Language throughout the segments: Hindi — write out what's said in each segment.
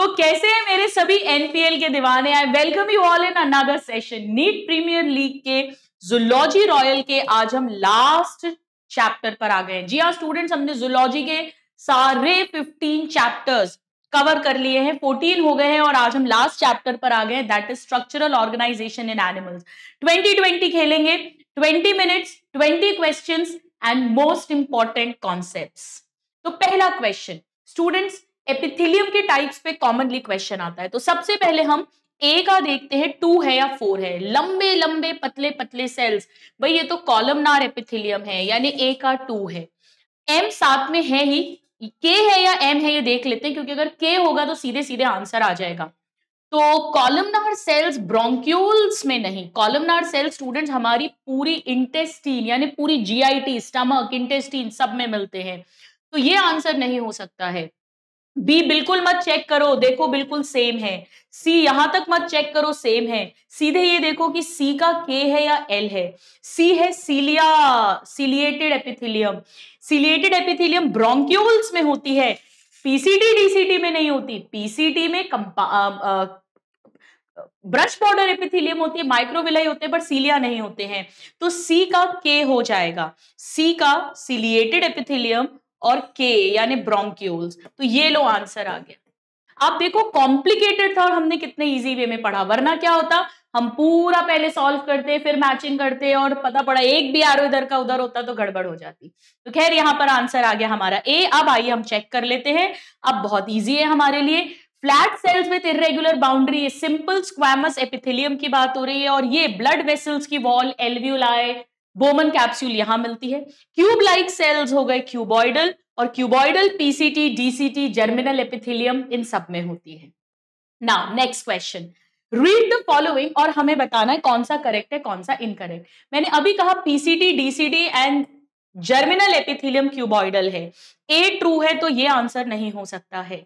तो कैसे हैं मेरे सभी एनपीएल के दीवाने I welcome you all in another session NEET premier league के जुलॉजी रॉयल के आज हम लास्ट चैप्टर पर आ गए हैं जी हाँ स्टूडेंट्स हमने जुलॉजी के सारे 15 चैप्टर्स कवर कर लिए हैं 14 हो गए हैं और आज हम लास्ट चैप्टर पर आ गए हैं that is structural organisation in animals 2020 खेलेंगे 20 minutes 20 questions and most important concepts तो पहला क्वेश्चन स्टूडेंट्स एपिथिलियम के टाइप्स पे कॉमनली क्वेश्चन आता है तो सबसे पहले हम ए का देखते हैं टू है या फोर है लंबे लंबे पतले पतले सेल्स भाई ये तो कॉलमनार एपिथिलियम है यानी ए का टू है एम साथ में है ही के है या एम है ये देख लेते हैं क्योंकि अगर के होगा तो सीधे सीधे आंसर आ जाएगा तो कॉलमनार सेल्स ब्रोंक्यूल्स में नहीं कॉलमनार सेल्स स्टूडेंट हमारी पूरी इंटेस्टीन यानी पूरी जीआईटी स्टमक इंटेस्टीन सब में मिलते हैं तो ये आंसर नहीं हो सकता है बी बिल्कुल मत चेक करो देखो बिल्कुल सेम है सी यहां तक मत चेक करो सेम है सीधे ये देखो कि सी का के है या एल है सी है cilia ciliated epithelium ciliated epithelium bronchioles में होती है पीसीटी डीसीटी में नहीं होती पीसीटी में कंपा ब्रश बॉर्डर एपिथिलियम होती है माइक्रोविलाई होते हैं पर सीलिया नहीं होते हैं तो सी का के हो जाएगा सी का सिलिएटेड एपिथिलियम और के यानी ब्रोंक्यूल्स तो ये लो आंसर आ गया आप देखो कॉम्प्लिकेटेड था और हमने कितने इजी वे में पढ़ा वरना क्या होता हम पूरा पहले सॉल्व करते फिर मैचिंग करते और पता पड़ा एक भी आरो इधर का उधर होता तो गड़बड़ हो जाती तो खैर यहां पर आंसर आ गया हमारा ए अब आइए हम चेक कर लेते हैं अब बहुत ईजी है हमारे लिए flat cells with irregular boundary simple squamous epithelium की बात हो रही है और ये ब्लड वेसल्स की वॉल एलव्यूलाई बोमन कैप्सूल यहां मिलती है क्यूब लाइक सेल्स हो गए क्यूबॉइडल और cuboidal PCT DCT germinal epithelium इन सब में होती है now next question read the following और हमें बताना है कौन सा करेक्ट है कौन सा इनकरेक्ट मैंने अभी कहा PCT DCT and germinal epithelium cuboidal है ए ट्रू है तो ये आंसर नहीं हो सकता है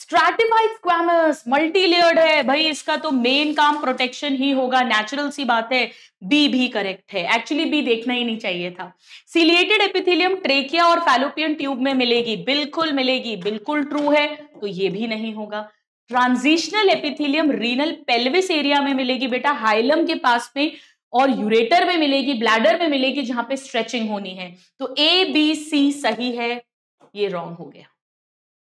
स्ट्रेटिफाइड स्क्वामस मल्टीलेयर्ड है भाई इसका तो मेन काम प्रोटेक्शन ही होगा नेचुरल सी बात है बी भी करेक्ट है एक्चुअली बी देखना ही नहीं चाहिए था सिलिएटेड एपिथिलियम ट्रेकिया और फैलोपियन ट्यूब में मिलेगी बिल्कुल मिलेगी बिल्कुल ट्रू है तो ये भी नहीं होगा transitional epithelium renal pelvis area में मिलेगी बेटा हाइलम के पास में और यूरेटर में मिलेगी ब्लैडर में मिलेगी जहां पे स्ट्रेचिंग होनी है तो ए बी सी सही है ये रॉन्ग हो गया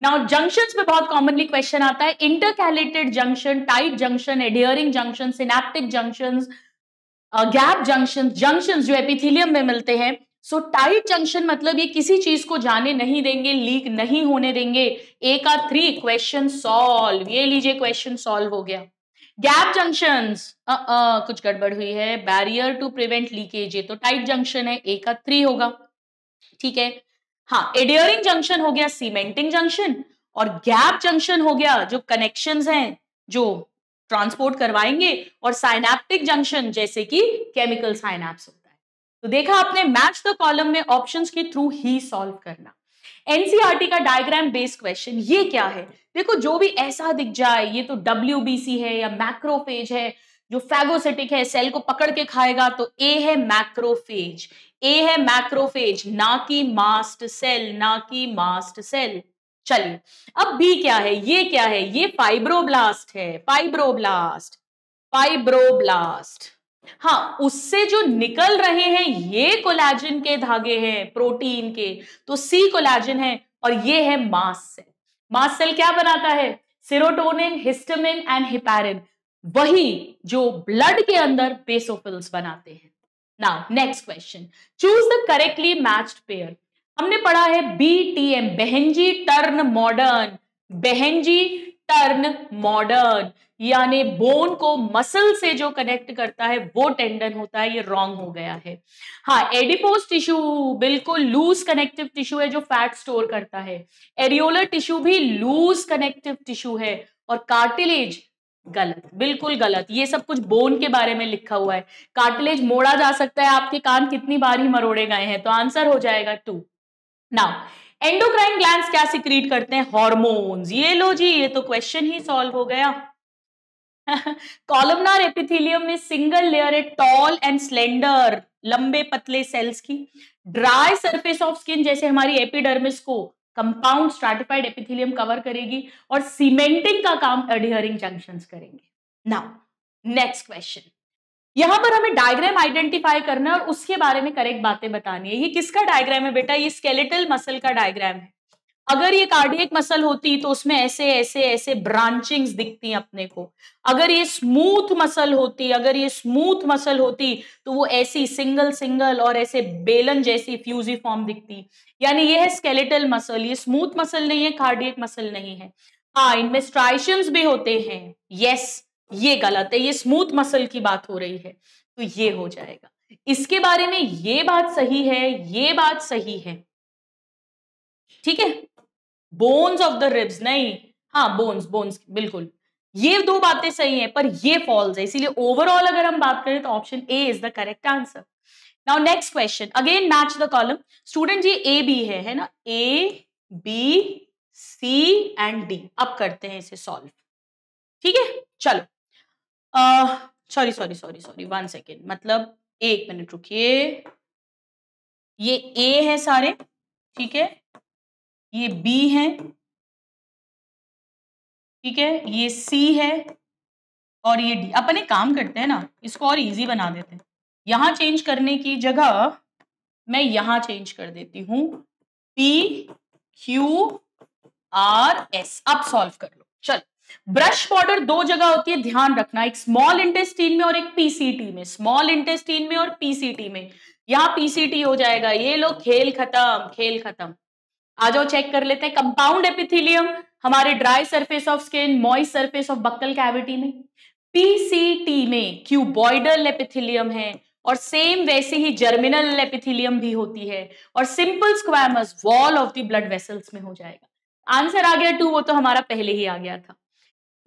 नाउ जंक्शंस पे बहुत कॉमनली क्वेश्चन आता है intercalated junction tight junction adhering junction synaptic junction gap junction junction जो एपिथीलियम में मिलते हैं सो टाइट जंक्शन मतलब ये किसी चीज को जाने नहीं देंगे लीक नहीं होने देंगे ए का थ्री क्वेश्चन सॉल्व ये लीजिए क्वेश्चन सॉल्व हो गया गैप जंक्शन कुछ गड़बड़ हुई है बैरियर टू प्रिवेंट लीकेज ये तो टाइट जंक्शन है ए का थ्री होगा ठीक है हाँ एडियरिंग जंक्शन हो गया सीमेंटिंग जंक्शन और गैप जंक्शन हो गया जो कनेक्शंस हैं जो ट्रांसपोर्ट करवाएंगे और साइनेप्टिक जंक्शन जैसे कि केमिकल साइनाप्स होता है तो देखा आपने मैच द कॉलम में ऑप्शंस के थ्रू ही सॉल्व करना एनसीआरटी का डायग्राम बेस्ड क्वेश्चन ये क्या है देखो जो भी ऐसा दिख जाए ये तो डब्ल्यू है या मैक्रोफेज है जो फैगोसिटिक है सेल को पकड़ के खाएगा तो ए है मैक्रोफेज ए है मैक्रोफेज ना कि मास्ट सेल ना कि मास्ट सेल चलिए अब बी क्या है ये क्या है ये फाइब्रोब्लास्ट है फाइब्रोब्लास्ट फाइब्रोब्लास्ट हाँ उससे जो निकल रहे हैं ये कोलेजन के धागे हैं प्रोटीन के तो सी कोलेजन है और ये है मास सेल मास सेल क्या बनाता है सिरोटोनिन हिस्टमिन एंड हिपैरिन वही जो ब्लड के अंदर बेसोफिल्स बनाते हैं now next question choose the correctly matched pair हमने पढ़ा है बी टी एम बहनजी टर्न मॉडर्न बेहनजी टर्न मॉडर्न यानी बोन को मसल से जो कनेक्ट करता है वो टेंडन होता है ये रॉन्ग हो गया है हाँ एडिपोज टिश्यू बिल्कुल लूज कनेक्टिव टिश्यू है जो फैट स्टोर करता है एरियोलर टिश्यू भी लूज कनेक्टिव टिश्यू है और कार्टिलेज गलत बिल्कुल गलत ये सब कुछ बोन के बारे में लिखा हुआ है कार्टिलेज मोड़ा जा सकता है आपके कान कितनी बार ही मरोड़े गए हैं तो आंसर हो जाएगा टू नाउ एंडोक्राइन ग्लैंड क्या सिक्रीट करते हैं हॉर्मोन्स ये लो जी ये तो क्वेश्चन ही सॉल्व हो गया कॉलमनार एपिथिलियम में सिंगल लेयर है टॉल एंड स्लेंडर लंबे पतले सेल्स की ड्राई सरफेस ऑफ स्किन जैसे हमारी एपिडर्मिस को कंपाउंड स्ट्रेटिफाइड एपिथिलियम कवर करेगी और सीमेंटिंग का काम एडहियरिंग जंक्शंस करेंगे नाउ नेक्स्ट क्वेश्चन यहां पर हमें डायग्राम आइडेंटिफाई करना है और उसके बारे में करेक्ट बातें बतानी है ये किसका डायग्राम है बेटा ये स्केलेटल मसल का डायग्राम है अगर ये कार्डियक मसल होती तो उसमें ऐसे ऐसे ऐसे ब्रांचिंग्स दिखती अपने को अगर ये स्मूथ मसल होती अगर ये स्मूथ मसल होती तो वो ऐसी सिंगल सिंगल और ऐसे बेलन जैसी फ्यूजी फॉर्म दिखती यानी ये है स्केलेटल मसल ये स्मूथ मसल नहीं है कार्डियक मसल नहीं है हाँ इनमें स्ट्राइशंस भी होते हैं यस ये गलत है ये स्मूथ मसल की बात हो रही है तो ये हो जाएगा इसके बारे में ये बात सही है ये बात सही है ठीक है बोन्स ऑफ द रिब्स नहीं हाँ बोन्स बोन्स बिल्कुल ये दो बातें सही हैं पर ये फॉल्स है इसीलिए ओवरऑल अगर हम बात करें तो option A is the correct answer now next question again match the column student ये ए बी है है ना A B C and D अब करते हैं इसे सॉल्व ठीक है चलो sorry sorry sorry sorry one second मतलब एक मिनट रुकिए ये ए है सारे ठीक है ये बी है ठीक है ये सी है और ये डी अपन एक काम करते हैं ना इसको और इजी बना देते हैं यहां चेंज करने की जगह मैं यहां चेंज कर देती हूं पी क्यू आर एस अब सॉल्व कर लो चलो ब्रश पाउडर दो जगह होती है ध्यान रखना एक स्मॉल इंटेस्टीन में और एक पीसीटी में स्मॉल इंटेस्टीन में और पीसीटी में यहां पीसीटी हो जाएगा ये लोग खेल खत्म खेल खत्म आ जाओ चेक कर लेते हैं कंपाउंड एपिथिलियम हमारे dry surface of skin moist surface of buccal cavity में पीसीटी में क्यूबॉइडल एपिथिलियम है और सेम वैसे ही जर्मिनल एपिथिलियम भी होती है और simple squamous wall of the blood vessels में हो जाएगा आंसर आ गया टू वो तो हमारा पहले ही आ गया था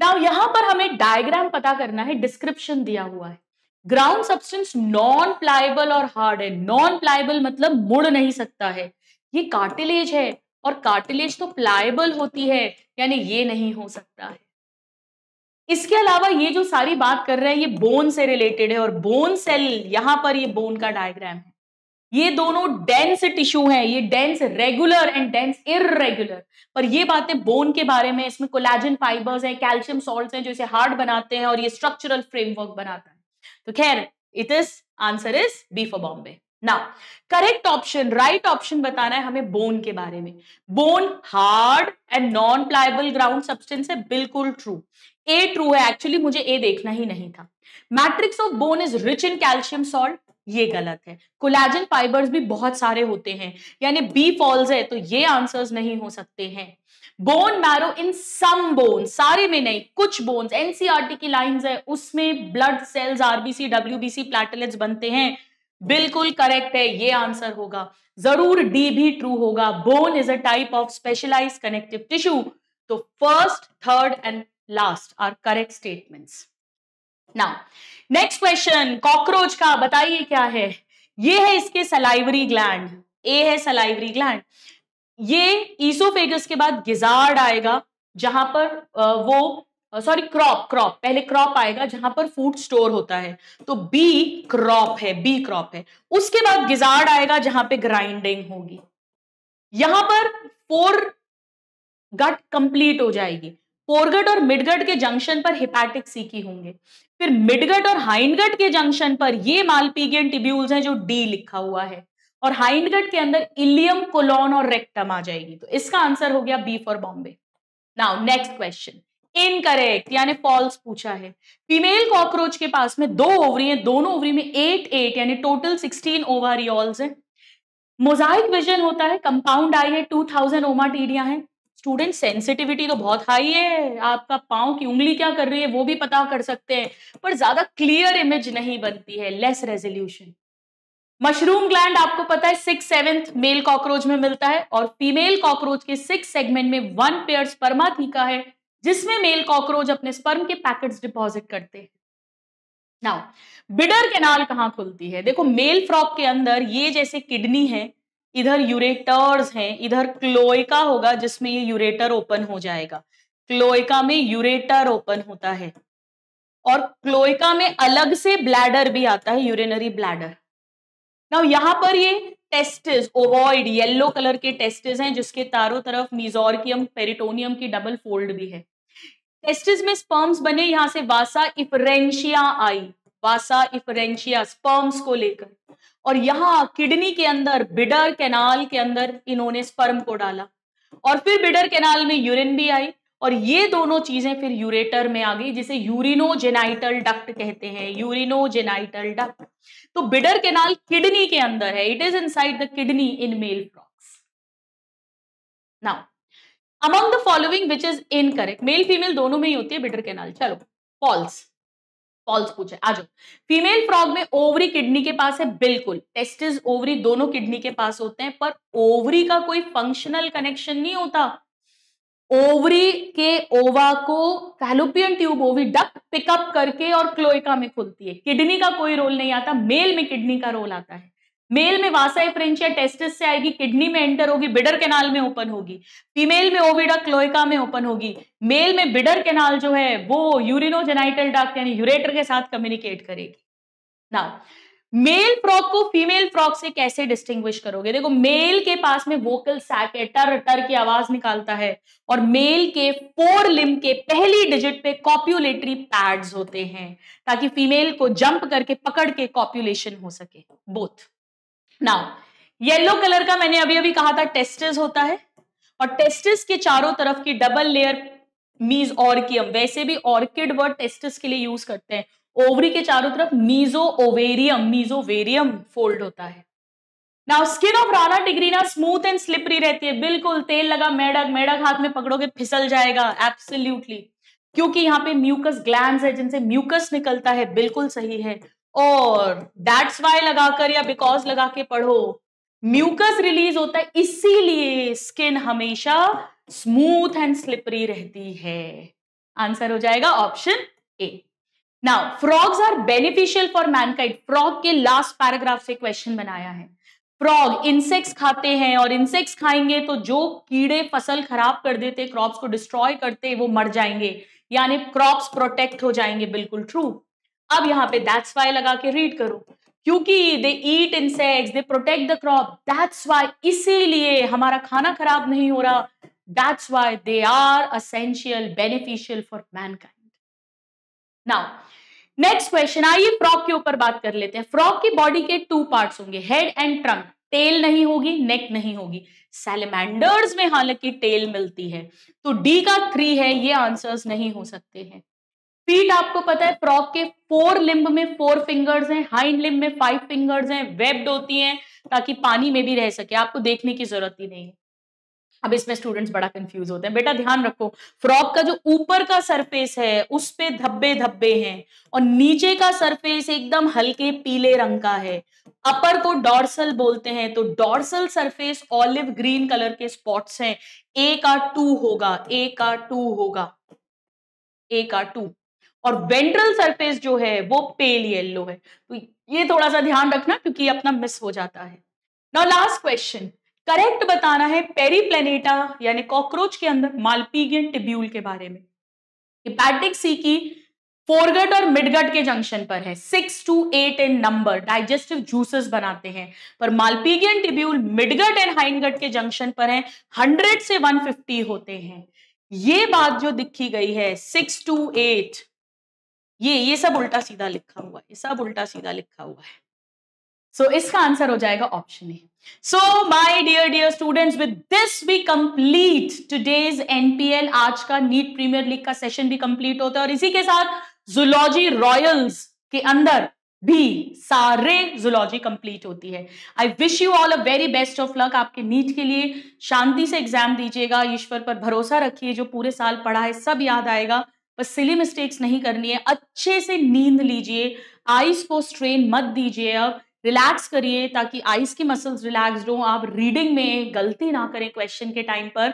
नाउ यहां पर हमें डायग्राम पता करना है डिस्क्रिप्शन दिया हुआ है ग्राउंड सब्सटेंस नॉन प्लायबल और हार्ड है नॉन प्लायबल मतलब मुड़ नहीं सकता है ये कार्टिलेज है और कार्टिलेज तो प्लायबल होती है यानी ये नहीं हो सकता है इसके अलावा ये जो सारी बात कर रहे हैं ये बोन से रिलेटेड है और बोन सेल यहां पर ये बोन का डायग्राम है ये दोनों डेंस टिश्यू हैं ये dense regular and dense irregular पर ये बातें बोन के बारे में इसमें कोलाजन फाइबर्स हैं कैल्शियम सॉल्ट्स हैं जो इसे हार्ड बनाते हैं और ये स्ट्रक्चरल फ्रेमवर्क बनाता है तो खैर it is answer is B for Bombay ना करेक्ट ऑप्शन राइट ऑप्शन बताना है हमें बोन के बारे में bone hard and non pliable ground substance है बिल्कुल ट्रू ए ट्रू है एक्चुअली मुझे ए देखना ही नहीं था matrix of bone is rich in calcium salt ये गलत है कोलाजन फाइबर्स भी बहुत सारे होते हैं यानी बी फॉल्स है तो ये आंसर्स नहीं हो सकते हैं bone marrow in some bone सारे में नहीं कुछ बोन्स एनसीआरटी e की लाइंस है उसमें blood cells RBC WBC platelets बनते हैं बिल्कुल करेक्ट है ये आंसर होगा जरूर डी भी ट्रू होगा bone is a type of specialise connective tissue तो first third and last are correct statements now next question cockroach का बताइए क्या है ये है इसके सलाइवरी ग्लैंड ए है सलाइवरी ग्लैंड ये ईसोफेगस के बाद गिजार्ड आएगा जहां पर वो सॉरी क्रॉप क्रॉप पहले क्रॉप आएगा जहां पर फूड स्टोर होता है तो बी क्रॉप है बी क्रॉप है उसके बाद गिजार्ड आएगा जहां पे ग्राइंडिंग होगी यहां पर फोर गट कंप्लीट हो जाएगी फोरगट और मिडगट के जंक्शन पर हिपैटिक सीकी होंगे फिर मिडगट और हाइंडगट के जंक्शन पर ये मालपीगियन टिब्यूल्स हैं जो डी लिखा हुआ है और हाइंडगट के अंदर इलियम कोलोन और रेक्टम आ जाएगी तो इसका आंसर हो गया B for Bombay now next question incorrect यानी फॉल्स पूछा है फीमेल कॉकरोच के पास में दो ओवरी है दोनों ओवरी में एट एट यानी टोटल सिक्सटीन ओवरियॉल्स है मोजाइक विजन होता है कंपाउंड आई है टू थाउजेंड ओमा है स्टूडेंट सेंसिटिविटी तो बहुत हाई है आपका पाँव की उंगली क्या कर रही है वो भी पता कर सकते हैं पर ज्यादा क्लियर इमेज नहीं बनती है लेस रेजोल्यूशन मशरूम ग्लैंड आपको पता है सिक्स सेवेंथ मेल कॉकरोच में मिलता है और फीमेल कॉकरोच के सिक्स सेगमेंट में वन पेयर स्पर्माथीका है जिसमें मेल कॉकरोच अपने स्पर्म के पैकेट्स डिपॉजिट करते हैं नाउ बिडर कैनाल कहाँ खुलती है देखो मेल फ्रॉक के अंदर ये जैसे किडनी है इधर यूरेटर्स हैं इधर क्लोइका होगा जिसमें ये यूरेटर ओपन हो जाएगा क्लोइका में यूरेटर ओपन होता है और क्लोइका में अलग से ब्लैडर भी आता है यूरिनरी ब्लैडर नाउ यहां पर ये टेस्टिस ओवॉइड येलो कलर के टेस्टिस हैं जिसके तारों तरफ मिजोरकियम पेरिटोनियम की डबल फोल्ड भी है टेस्टिस में स्पर्म्स बने यहां से वासा इफरेंशिया आई वासा इफरेंशिया स्पर्म्स को लेकर और यहां किडनी के अंदर बिडर कैनाल के अंदर इन्होंने स्पर्म को डाला और फिर बिडर कैनाल में यूरिन भी आई और ये दोनों चीजें फिर यूरेटर में आ गई जिसे यूरिनोजेनाइटल डक्ट कहते हैं यूरिनोजेनाइटल डक्ट तो बिडर कैनाल किडनी के अंदर है it is inside the kidney in male frogs now among the following which is incorrect male female दोनों में ही होती है बिडर कैनाल चलो फॉल्स फॉल्स पूछे आ जाओ फीमेल फ्रॉग में ओवरी किडनी के पास है बिल्कुल टेस्टिस ओवरी दोनों किडनी के पास होते हैं पर ओवरी का कोई फंक्शनल कनेक्शन नहीं होता ओवरी के ओवा को fallopian tube oviduct pick up करके और क्लोइका में खुलती है किडनी का कोई रोल नहीं आता मेल में किडनी का रोल आता है मेल में वासा टेस्टिस से आएगी किडनी में एंटर होगी बिडर कैनाल में ओपन होगी फीमेल में ओविडा क्लोइका में ओपन होगी मेल में बिडर कैनाल जो है वो यूरिनोजेनाइटल डक्ट यानी यूरेटर के साथ कम्युनिकेट करेगी ना मेल फ्रॉक को फीमेल फ्रॉक से कैसे डिस्टिंग्विश करोगे देखो मेल के पास में वोकल सैक है टर टर की आवाज निकालता है और मेल के फोर लिम के पहली डिजिट पे कॉप्यूलेटरी पैड्स होते हैं ताकि फीमेल को जंप करके पकड़ के कॉप्यूलेशन हो सके बोथ नाउ येलो कलर का मैंने अभी अभी कहा था टेस्टिस होता है और टेस्टिस के चारों तरफ की डबल लेयर मीज ऑर्कियम वैसे भी ऑर्किड वर्ड टेस्टिस के लिए यूज करते हैं ओवरी के चारों तरफ मीजो ओवेरियम मीजोवेरियम फोल्ड होता है now skin of Rana tigrina smooth and slippery रहती है बिल्कुल तेल लगा मेढक मेढक हाथ में पकड़ोगे फिसल जाएगा एब्सोल्यूटली क्योंकि यहाँ पे म्यूकस ग्लैंड है जिनसे म्यूकस निकलता है बिल्कुल सही है और दैट्स वाई लगाकर या बिकॉज लगा के पढ़ो म्यूकस रिलीज होता है इसीलिए स्किन हमेशा स्मूथ एंड स्लिपरी रहती है आंसर हो जाएगा option A now frogs are beneficial for mankind frog के लास्ट पैराग्राफ से क्वेश्चन बनाया है फ्रॉग इंसेक्ट्स खाते हैं और इंसेक्ट्स खाएंगे तो जो कीड़े फसल खराब कर देते क्रॉप्स को डिस्ट्रॉय करते वो मर जाएंगे यानी क्रॉप्स प्रोटेक्ट हो जाएंगे बिल्कुल ट्रू अब यहाँ पे दैट्स वाई लगा के रीड करो क्योंकि they eat insects they protect the crop that's why इसीलिए हमारा खाना खराब नहीं हो रहा that's why they are essential beneficial for mankind now next question आइए फ्रॉक के ऊपर बात कर लेते हैं फ्रॉक की बॉडी के टू पार्ट्स होंगे हेड एंड ट्रंक टेल नहीं होगी नेक नहीं होगी सैलमेंडर्स में हालांकि टेल मिलती है तो डी का थ्री है ये आंसर्स नहीं हो सकते हैं फीट आपको पता है फ्रॉग के फोर लिम्ब में फोर फिंगर्स हैं हाइंड लिम्ब में फाइव फिंगर्स हैं वेब्ड होती हैं ताकि पानी में भी रह सके आपको देखने की जरूरत ही नहीं है अब इसमें स्टूडेंट्स बड़ा कंफ्यूज होते हैं बेटा ध्यान रखो फ्रॉक का जो ऊपर का सरफेस है उस पे धब्बे धब्बे हैं और नीचे का सरफेस एकदम हल्के पीले रंग का है अपर को तो डॉर्सल बोलते हैं तो dorsal surface olive green colour के स्पॉट्स हैं ए का टू होगा ए का टू होगा ए का टू और वेंट्रल सरफेस जो है वो पेल येल्लो है तो ये थोड़ा सा ध्यान रखना क्योंकि अपना मिस हो जाता है नाउ लास्ट क्वेश्चन करेक्ट बताना है पेरीप्लेनेटा यानी कॉकरोच के अंदर मालपीगियन टिब्यूल के बारे में हिपैटिक सी की फोरगट और मिडगट के जंक्शन पर है six two eight in number digestive juices बनाते हैं पर Malpighian tubule midgut and hindgut के जंक्शन पर है हंड्रेड से वन फिफ्टी होते हैं ये बात जो दिखी गई है सिक्स टू एट ये ये सब उल्टा सीधा लिखा हुआ है ये सब उल्टा सीधा लिखा हुआ है सो so, इसका आंसर हो जाएगा option A so my dear dear students with this we complete today's NPL आज का नीट प्रीमियर लीग का सेशन भी कंप्लीट होता है और इसी के साथ जुलॉजी रॉयल्स के अंदर भी सारे जुलॉजी कंप्लीट होती है I wish you all a very best of luck आपके नीट के लिए शांति से एग्जाम दीजिएगा ईश्वर पर भरोसा रखिए जो पूरे साल पढ़ा है सब याद आएगा बस सिली मिस्टेक्स नहीं करनी है अच्छे से नींद लीजिए आइस को स्ट्रेन मत दीजिए अब रिलैक्स करिए ताकि आइस की मसल्स रिलैक्स हो आप रीडिंग में गलती ना करें क्वेश्चन के टाइम पर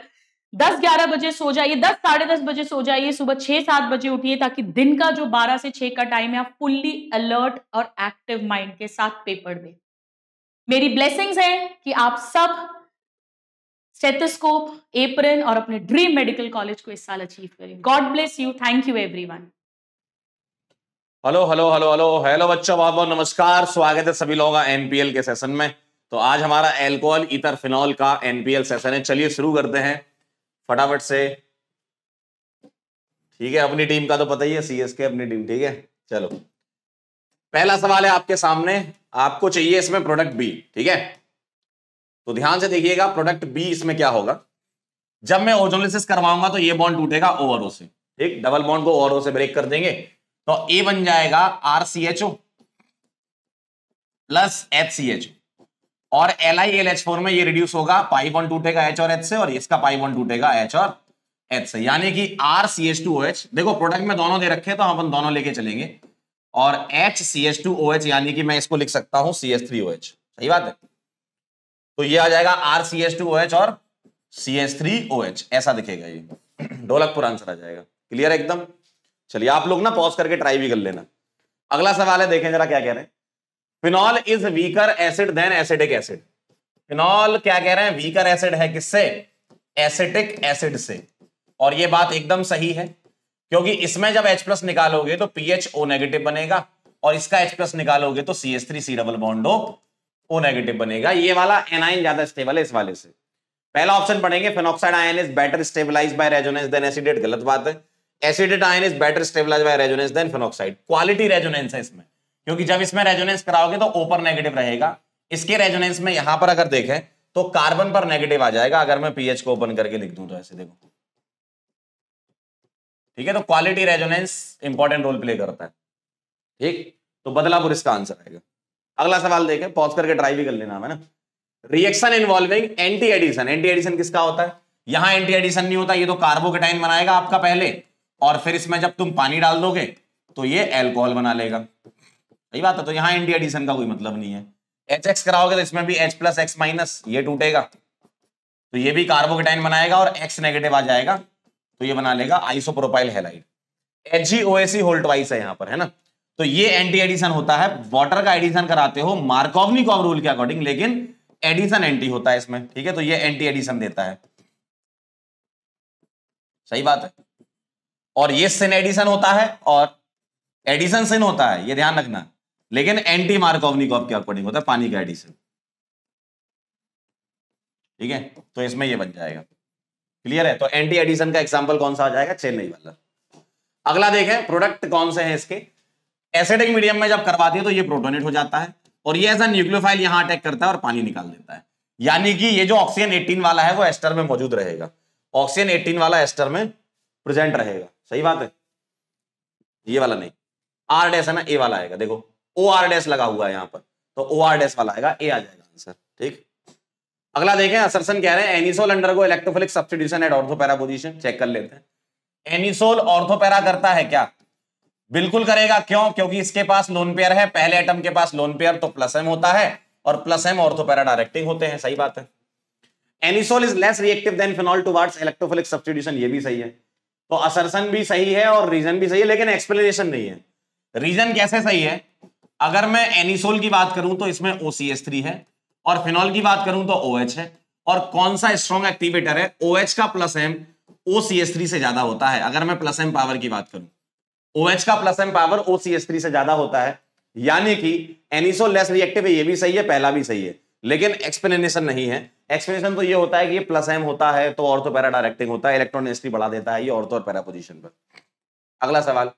दस ग्यारह बजे सो जाइए दस साढ़े दस बजे सो जाइए सुबह छह सात बजे उठिए ताकि दिन का जो बारह से छह का टाइम है आप फुल्ली अलर्ट और एक्टिव माइंड के साथ पेपर दें मेरी ब्लेसिंग्स है कि आप सब स्टेथोस्कोप एप्रन और अपने ड्रीम मेडिकल कॉलेज को इस साल अचीव करें God bless you thank you everyone hello hello hello hello hello बच्चों बहुत बहुत नमस्कार स्वागत है सभी लोगों का एनपीएल के सेशन में तो आज हमारा एल्कोहल इतर फिनॉल का एनपीएल सेशन है चलिए शुरू करते हैं फटाफट से ठीक है अपनी टीम का तो पता ही है सीएसके अपनी टीम ठीक है चलो पहला सवाल है आपके सामने आपको चाहिए इसमें प्रोडक्ट बी ठीक है तो ध्यान से देखिएगा प्रोडक्ट बी इसमें क्या होगा जब मैं ओजोलिस करवाऊंगा तो ये बॉन्ड टूटेगा ओवरओ से ठीक डबल बॉन्ड को ओआरओ से ब्रेक कर देंगे तो ए बन जाएगा R C H O plus H C H और L I L H four में ये रिड्यूस होगा पाई बॉन्ड टूटेगा एच और एच से और इसका पाई बॉन्ड टूटेगा एच और एच से यानी कि R C H two O H देखो प्रोडक्ट में दोनों दे रखे तो हम अपन दोनों लेके चलेंगे और H C H two O H यानी कि मैं इसको लिख सकता हूं C H three O H सही बात है तो ये आ जाएगा R C S two O H और C S three O H ऐसा दिखेगा ये ढोलकपुर आंसर आ जाएगा क्लियर है एकदम चलिए आप लोग ना पॉज करके ट्राई भी कर लेना अगला सवाल है देखें जरा क्या कह रहे हैं phenol is weaker acid than acetic acid phenol क्या कह रहे हैं वीकर एसिड है किससे एसिटिक एसिड से और ये बात एकदम सही है क्योंकि इसमें जब H प्लस निकालोगे तो पीएच ओ नेगेटिव बनेगा और इसका H प्लस निकालोगे तो C S three C double बॉन्डो ओ नेगेटिव बनेगा ये वाला एनाइन ज्यादा स्टेबल है इस वाले से पहला ऑप्शन पढ़ेंगे phenoxide ion is better stabilise by resonance than acetate गलत बात है acetate ion is better stabilise by resonance than phenoxide quality resonance है इसमें क्योंकि जब इसमें रेजोनेंस कराओगे तो ओपर नेगेटिव रहेगा इसके रेजोनेंस में यहां पर अगर देखें तो कार्बन पर नेगेटिव आ जाएगा अगर मैं पीएच को ओपन करके लिख दूं तो ऐसे देखो ठीक है तो quality resonance important role play करता है ठीक तो बदलापुर इसका आंसर आएगा अगला सवाल देखें पॉज करके ट्राई भी कर लेना है ना reaction involving anti addition anti addition किसका होता है यहां एंटी एडिशन नहीं होता ये तो कार्बोकेटाइन बनाएगा आपका पहले और फिर इसमें जब तुम पानी डाल दोगे तो ये एल्कोहल बना लेगा सही बात है तो यहां एंटी एडिशन का कोई मतलब नहीं है एच एक्स कराओगे तो इसमें भी एच प्लस एक्स माइनस ये टूटेगा तो ये भी कार्बोकेटाइन बनाएगा और एक्स नेगेटिव आ जाएगा तो ये बना लेगा isopropyl halide H G O AC वाइस है यहां पर है ना तो ये एंटी एडिशन होता है वाटर का एडिशन कराते हो मार्कोवनिकॉम रूल के अकॉर्डिंग लेकिन एडिशन एंटी होता है इसमें ठीक है तो ये एंटी एडिशन देता है सही बात है और ये सिन एडिशन होता है और एडिशन सिन होता है ये ध्यान रखना लेकिन एंटी मार्कोवनिकॉम के अकॉर्डिंग होता है पानी का एडिशन ठीक है तो इसमें यह बन जाएगा क्लियर है तो एंटी एडिशन का एग्जाम्पल कौन सा आ जाएगा चेन्नई वाला अगला देखें प्रोडक्ट कौन से हैं इसके एसिडिक मीडियम में जब करवा दिए तो ये प्रोटोनेट हो जाता है और ये ऐसा न्यूक्लियोफाइल यहां अटैक करता है और पानी निकाल देता है यानी कि ये जो ऑक्सीजन एटीन वाला है वो एस्टर में मौजूद रहेगा ऑक्सीजन एटीन वाला एस्टर में प्रेजेंट रहेगा सही बात है ये वाला नहीं आर डेस है ना ए वाला आएगा देखो ओ आर डेस लगा हुआ है यहां पर तो ओ आर डेस वाला आएगा ए आ जाएगा आंसर ठीक अगला देखें असरसन कह रहे हैं anisole undergo electrophilic substitution at ortho para position check कर लेते हैं एनिसोल ऑर्थोपैरा करता है क्या बिल्कुल करेगा क्यों क्योंकि इसके पास लोन पेयर है पहले एटम के पास लोन पेयर तो प्लस एम होता है और प्लस एम ऑर्थोपैरा डायरेक्टिंग होते हैं सही बात है anisole is less reactive than phenol towards electrophilic substitution ये भी सही है तो असरसन भी सही है और रीजन भी सही है लेकिन एक्सप्लेनेशन नहीं है रीजन कैसे सही है अगर मैं एनिसोल की बात करूं तो इसमें थ्री है और फिनॉल की बात करूं तो ओ OH है और कौन सा स्ट्रॉन्ग एक्टिवेटर है ओ OH का प्लस एम ओ से ज्यादा होता है अगर मैं प्लस एम पावर की बात करूं OH का प्लस एम पावर थ्री से ज्यादा होता है यानी कि एनिसो लेस रिएक्टिव है ये भी सही है पहला भी सही है लेकिन एक्सप्लेनेशन नहीं है एक्सप्लेनेशन तो ये होता है कि ये प्लस एम होता है तो तो पैरा डायरेक्टिंग होता है इलेक्ट्रॉन एस्ट्री बढ़ा देता है ये तो और पैरा पोजिशन पर अगला सवाल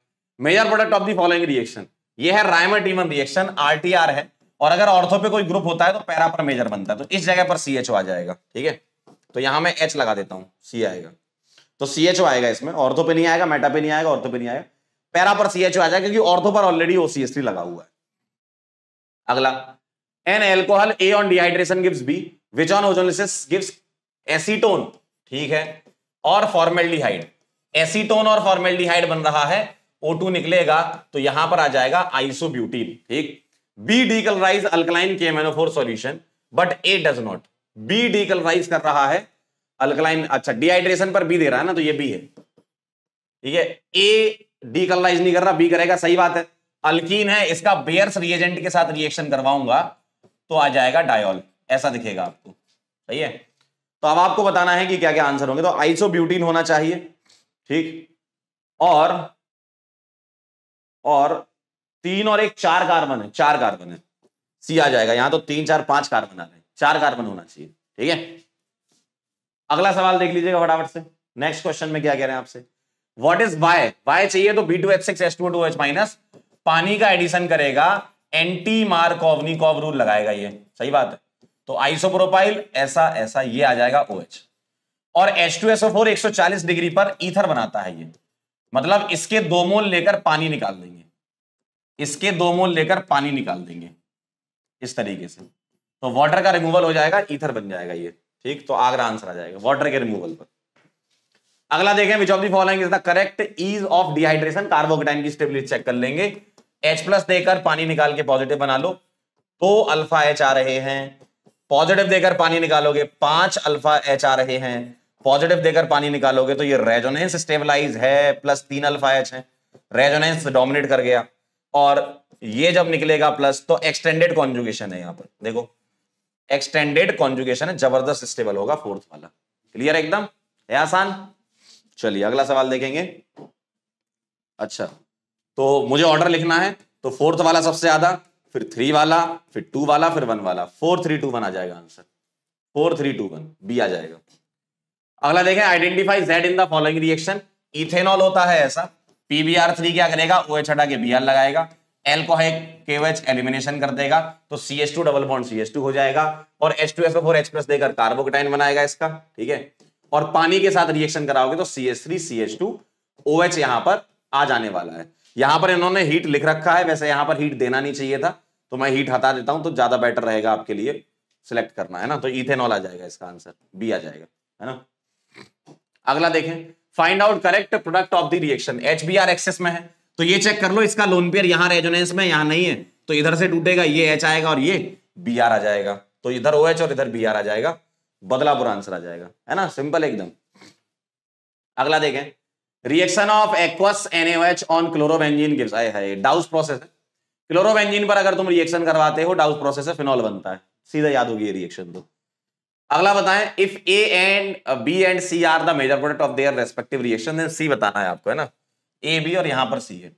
major product of the following reaction ये है रायमेटीमन रिएक्शन आर है और अगर ऑर्थो पे कोई ग्रुप होता है तो पैरा पर मेजर बनता है तो इस जगह पर सी आ जाएगा ठीक है तो यहां मैं एच लगा देता हूँ सी आएगा तो सी आएगा इसमें ऑर्थो पे नहीं आएगा मेटा पे नहीं आएगा ऑर्थो पे नहीं आएगा पैरा पर सी सीएचओ आ जाए क्योंकि ऑर्थो पर ऑलरेडी ओसीएस3 लगा हुआ है अगला an alcohol A on dehydration gives B which on ozonolysis gives acetone ठीक है और फॉर्मेल्डिहाइड एसीटोन और फॉर्मेल्डिहाइड बन रहा है O2 निकलेगा तो यहां पर आ जाएगा आइसोब्यूटीन ठीक बी डीकलराइज अल्कलाइन केमेनोफोर solution but A does not be decolourise कर रहा है अल्कलाइन अच्छा डिहाइड्रेशन पर बी दे रहा है ना तो ये बी है ठीक है ए डी नहीं कर रहा बी करेगा सही बात है अल्किन है इसका बेयर्स रिएजेंट के साथ रिएक्शन करवाऊंगा तो आ जाएगा डायोल ऐसा दिखेगा आपको सही है तो अब आपको बताना है कि क्या क्या आंसर होंगे तो आइसोब्यूटीन होना चाहिए ठीक और और तीन और एक चार कार्बन है चार कार्बन है सी आ जाएगा यहां तो तीन चार पांच कार्बन आ गए चार कार्बन होना चाहिए ठीक है अगला सवाल देख लीजिएगा फटाफट से नेक्स्ट क्वेश्चन में क्या कह रहे हैं आपसे व्हाट इज वाई वाई चाहिए तो B two H six S two two H minus पानी का एडिशन करेगा एंटी मार्कोवनिकॉव रूल लगाएगा ये सही बात है तो आइसोप्रोपाइल ऐसा ऐसा ये आ जाएगा ओ OH. और H two S O four एक सौ चालीस डिग्री पर ईथर बनाता है ये मतलब इसके दो मोल लेकर पानी निकाल देंगे इसके दो मोल लेकर पानी निकाल देंगे इस तरीके से तो वाटर का रिमूवल हो जाएगा ईथर बन जाएगा ये ठीक तो आगरा आंसर आ जाएगा वाटर के रिमूवल पर अगला देखें which of the following is the correct ease of dehydration carbocation की स्टेबिलिटी चेक कर लेंगे H+ प्लस देकर पानी निकाल के पॉजिटिव बना लो दो अल्फा एच आ रहे हैं पॉजिटिव देकर पानी निकालोगे पांच अल्फा एच आ रहे हैं पॉजिटिव देकर पानी निकालोगे तो ये रेजोनेंस स्टेबलाइज है प्लस तीन अल्फा एच है रेजोनेंस डोमिनेट कर गया और ये जब निकलेगा प्लस तो एक्सटेंडेड कॉन्जुगेशन है यहां पर देखो एक्सटेंडेड कॉन्जुगेशन है जबरदस्त स्टेबल होगा फोर्थ वाला क्लियर एकदम आसान चलिए अगला सवाल देखेंगे अच्छा तो मुझे ऑर्डर लिखना है तो फोर्थ वाला सबसे ज्यादा फिर थ्री वाला फिर टू वाला फिर वन वाला फोर थ्री टू वन आ जाएगा answer four three two one B आ जाएगा अगला देखें identify Z in the following reaction ethanol होता है ऐसा पीबीआर थ्री क्या करेगा ओ एच हटा के बी आर लगाएगा एल्कोहल केवेच एलिमिनेशन कर देगा तो C two double bond C S two हो जाएगा और H two S four H plus देकर कार्बोकेटाइन बनाएगा इसका ठीक है और पानी के साथ रिएक्शन कराओगे तो C H three C H two O H यहां पर आ जाने वाला है यहां पर इन्होंने हीट लिख रखा है वैसे यहां पर हीट देना नहीं चाहिए था तो मैं हीट हटा देता हूं तो ज्यादा बेटर रहेगा आपके लिए सिलेक्ट करना है ना तो इथेनॉल आ जाएगा इसका आंसर बी आ जाएगा है ना अगला देखें find out correct product of the reaction H B R excess में है तो ये चेक कर लो इसका लोन पेयर यहाँ रेजोनेंस में यहां नहीं है तो इधर से टूटेगा ये एच आएगा और ये बी आर आ जाएगा तो इधर ओ OH एच और इधर बी आर आ जाएगा बदला बदलापुर आंसर आ जाएगा है ना सिंपल एकदम अगला देखें reaction of aqueous NH on chlorobenzene gives आए है डाउस प्रोसेस है क्लोरोबेंजीन पर अगर तुम रिएक्शन करवाते हो डाउस प्रोसेस है फिनॉल बनता है सीधा याद होगी ये रिएक्शन तो अगला बताएं if A and B and C are the major product of their respective reaction then C बताना है आपको है ना ए बी और यहां पर सी है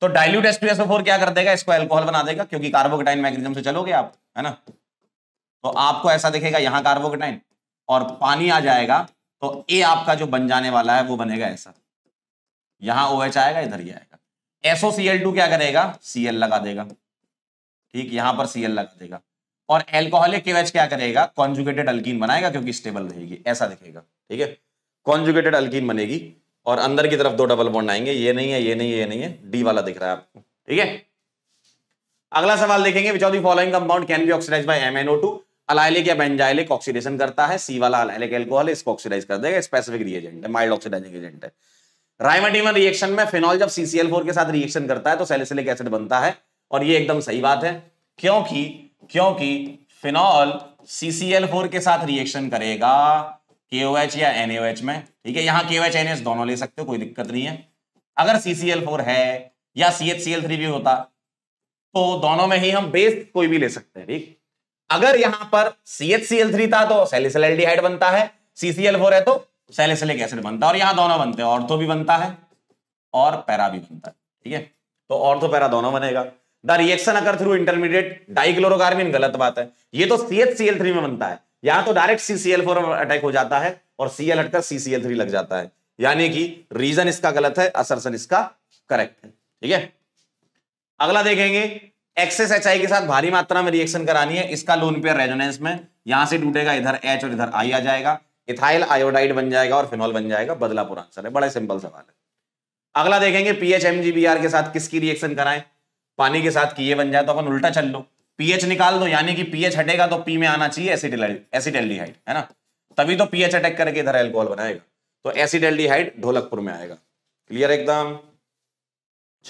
तो डाइल्यूट एसपीएसओ क्या कर देगा इसको अल्कोहल बना देगा क्योंकि कार्बोकेटाइन मैकेनिज्म से चलोगे आप है ना तो आपको ऐसा दिखेगा यहाँ कार्बोकेटाइन और पानी आ जाएगा तो ए आपका जो बन जाने वाला है वो बनेगा ऐसा यहाँ ओ OH आएगा इधर ही आएगा टू क्या करेगा Cl लगा देगा ठीक यहाँ पर Cl लगा देगा और एल्कोहलिक केवेच क्या करेगा कॉन्जुगेटेड अल्किन बनाएगा क्योंकि स्टेबल रहेगी ऐसा दिखेगा ठीक है कॉन्जुगेटेड अल्किन बनेगी और अंदर की तरफ दो डबल बॉन्ड आएंगे ये नहीं है ये नहीं है ये नहीं है डी वाला दिख रहा है आपको ठीक है अगला सवाल देखेंगे which of the following compound can be oxidize by M N O two allylic या बेंजाइलिक ऑक्सीडेशन करता है सी वाला अलाइलिक एल्कोहल इसको ऑक्सीडाइज कर देगा स्पेसिफिक रिएजेंट है माइल्ड ऑक्सीडाइजिंग एजेंट है राइमाटीमन रिएक्शन में फिनॉल जब सीसीएल के साथ रिएक्शन करता है तो सेलिसिलिक एसिड बनता है और ये एकदम सही बात है क्योंकि क्योंकि फिनॉल सीसीएल के साथ रिएक्शन करेगा KOH या NaOH में ठीक है यहाँ KOH NaOH दोनों ले सकते हो कोई दिक्कत नहीं है अगर CCl4 है या CHCl3 भी होता तो दोनों में ही हम बेस कोई भी ले सकते हैं ठीक अगर यहां पर CHCl3 था तो सेलिसिल एल्डिहाइड बनता है CCl4 है तो सेलिसिलिक एसिड बनता है और यहां दोनों बनते हैं ऑर्थो भी बनता है और पैरा भी बनता है ठीक है तो ऑर्थो पैरा दोनों बनेगा द रिएक्शन अगर थ्रू इंटरमीडिएट डाइक्लोरोकार्बिन गलत बात है ये तो CHCl3 में बनता है यहां तो डायरेक्ट CCl4 अटैक हो जाता है और Cl हटकर CCl3 लग जाता है यानी कि रीजन इसका गलत है असरसन इसका करेक्ट है ठीक है अगला देखेंगे एक्सेस एच के साथ भारी मात्रा में रिएक्शन करानी है इसका लोन पेयर रेजोनेंस में यहां से टूटेगा इधर एच और इधर आई आ जाएगा इथाइल आयोडाइड बन जाएगा और फिनॉल बन जाएगा बदलापुर आंसर है बड़ा सिंपल सवाल है अगला देखेंगे पीएच एमजीबीआर के साथ किसकी रिएक्शन कराएं पानी के साथ किए बन जाए तो अपन उल्टा चल लो पीएच निकाल दो यानी कि पीएच हटेगा तो पी में आना चाहिए एसिडेल्डिहाइड है ना तभी तो पीएच अटैक करके इधर एल्कोहल बनाएगा तो एसिडेल्डिहाइड ढोलकपुर में आएगा क्लियर एकदम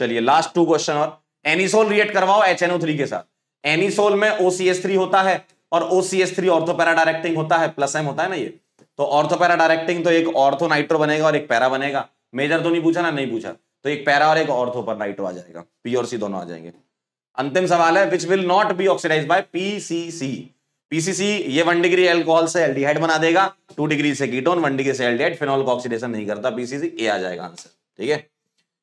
चलिए लास्ट टू क्वेश्चन और एनिसोल रिएक्ट करवाओ HNO3 के साथ एनिसोल में OCS3 होता है और OCS3 ऑर्थोपैरा डायरेक्टिंग होता है प्लस एम होता है ना ये तो ऑर्थोपैरा डायरेक्टिंग तो एक ऑर्थो नाइट्रो बनेगा और एक पैरा बनेगा मेजर तो नहीं पूछा ना नहीं पूछा तो एक पैरा और एक ऑर्थो पर नाइट्रो आ जाएगा पी और सी दोनों आ जाएंगे अंतिम सवाल है which will not be oxidize by P C C P C C ये वन डिग्री एल्कोहल से एल्डिहाइड बना देगा टू डिग्री से कीटोन वन डिग्री से एल्डिहाइड फिनॉल का ऑक्सीडेशन नहीं करता पीसीसी ए आ जाएगा आंसर ठीक है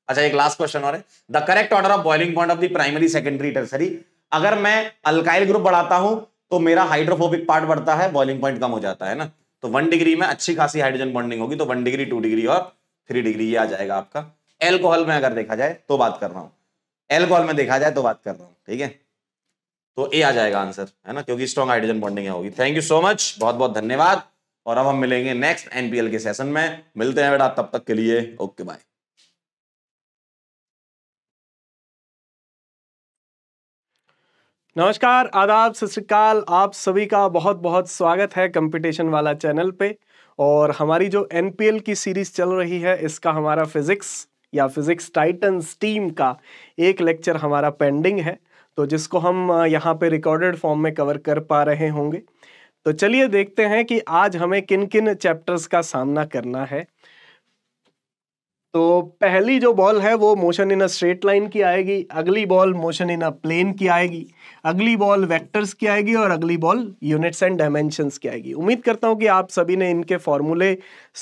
अच्छा एक लास्ट क्वेश्चन और है the correct order of boiling point of the primary secondary tertiary अगर मैं अल्काइल ग्रुप बढ़ाता हूं तो मेरा हाइड्रोफोबिक पार्ट बढ़ता है बॉइलिंग पॉइंट कम हो जाता है ना तो वन डिग्री में अच्छी खासी हाइड्रोजन बॉन्डिंग होगी तो वन डिग्री टू डिग्री और थ्री डिग्री ये आ जाएगा आपका एल्कोहल में अगर देखा जाए तो बात कर रहा हूँ एल्कोहल में देखा जाए तो बात कर रहा हूँ ठीक है तो ए आ जाएगा आंसर है ना क्योंकि स्ट्रॉन्ग हाइड्रोजन बॉन्डिंग होगी थैंक यू सो मच बहुत बहुत धन्यवाद और अब हम मिलेंगे नेक्स्ट एनपीएल के सेशन में मिलते हैं बेटा तब तक के लिए ओके बाय नमस्कार आदाब सत श्रीकाल आप सभी का बहुत बहुत स्वागत है कंपटीशन वाला चैनल पे और हमारी जो एन की सीरीज चल रही है इसका हमारा फिजिक्स या फिजिक्स टाइटन्स टीम का एक लेक्चर हमारा पेंडिंग है तो जिसको हम यहाँ पे रिकॉर्डेड फॉर्म में कवर कर पा रहे होंगे तो चलिए देखते हैं कि आज हमें किन किन चैप्टर्स का सामना करना है तो पहली जो बॉल है वो motion in a straight line की आएगी अगली ball motion in a plane की आएगी अगली बॉल वेक्टर्स की आएगी और अगली बॉल यूनिट्स एंड डायमेंशंस की आएगी उम्मीद करता हूँ कि आप सभी ने इनके फॉर्मूले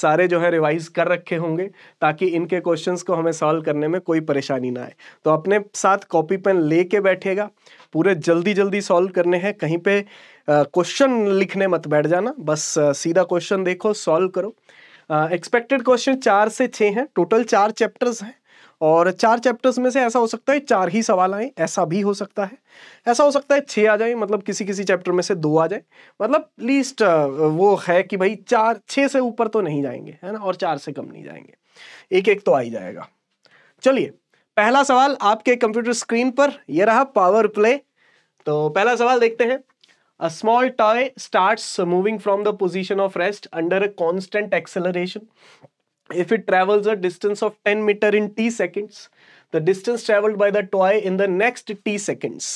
सारे जो है रिवाइज कर रखे होंगे ताकि इनके क्वेश्चंस को हमें सॉल्व करने में कोई परेशानी ना आए तो अपने साथ कॉपी पेन ले के बैठेगा पूरे जल्दी जल्दी सॉल्व करने हैं कहीं पे क्वेश्चन लिखने मत बैठ जाना बस सीधा क्वेश्चन देखो सॉल्व करो एक्सपेक्टेड क्वेश्चन चार से छः हैं टोटल चार चैप्टर्स हैं और चार चैप्टर्स में से ऐसा हो सकता है चार ही सवाल आए ऐसा भी हो सकता है ऐसा हो सकता है छः आ जाए मतलब किसी किसी चैप्टर में से दो आ जाए मतलब लीस्ट वो है कि भाई चार छः से ऊपर तो नहीं जाएंगे है ना और चार से कम नहीं जाएंगे एक एक तो आ ही जाएगा चलिए पहला सवाल आपके कंप्यूटर स्क्रीन पर यह रहा पावर प्ले तो पहला सवाल देखते हैं A small toy starts moving from the position of rest under a constant acceleration. If it travels a distance of 10 meter in t seconds, the distance traveled by the toy in the next t seconds.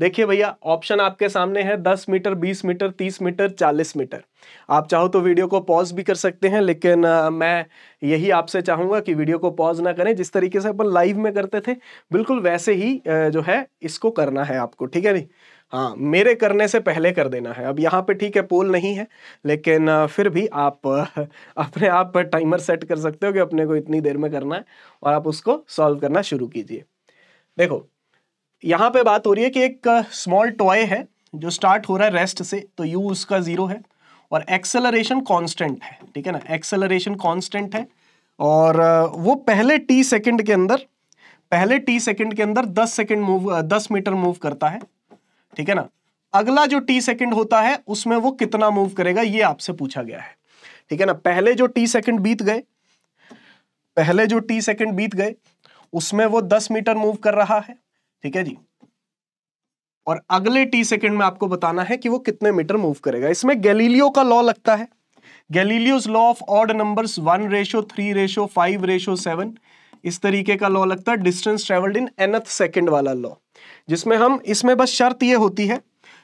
देखिए भैया ऑप्शन आपके सामने है 10 मीटर 20 मीटर 30 मीटर 40 मीटर आप चाहो तो वीडियो को पॉज भी कर सकते हैं लेकिन आ, मैं यही आपसे चाहूँगा कि वीडियो को पॉज ना करें जिस तरीके से अपन लाइव में करते थे बिल्कुल वैसे ही जो है इसको करना है आपको ठीक है नहीं हाँ मेरे करने से पहले कर देना है अब यहाँ पे ठीक है पोल नहीं है लेकिन फिर भी आप अपने आप पर टाइमर सेट कर सकते हो कि अपने को इतनी देर में करना है और आप उसको सॉल्व करना शुरू कीजिए देखो यहाँ पे बात हो रही है कि एक स्मॉल टॉय है जो स्टार्ट हो रहा है रेस्ट से तो यू उसका ज़ीरो है और एक्सेलरेशन कॉन्स्टेंट है ठीक है ना एक्सेलरेशन कॉन्स्टेंट है और वो पहले टी सेकेंड के अंदर पहले टी सेकेंड के अंदर दस सेकेंड मूव दस मीटर मूव करता है ठीक है ना अगला जो टी सेकंड होता है उसमें वो कितना मूव करेगा ये आपसे पूछा गया है ठीक है ना पहले जो टी सेकेंड बीत गए पहले जो टी सेकंड बीत गए उसमें वो दस मीटर मूव कर रहा है ठीक है जी और अगले टी सेकेंड में आपको बताना है कि वो कितने मीटर मूव करेगा इसमें गैलीलियो का लॉ लगता है Galileo's law of odd number one ratio three ratio five ratio seven इस तरीके का लॉ लगता है distance travelled in nth second वाला लॉ जिसमें हम इसमें बस शर्त ये होती है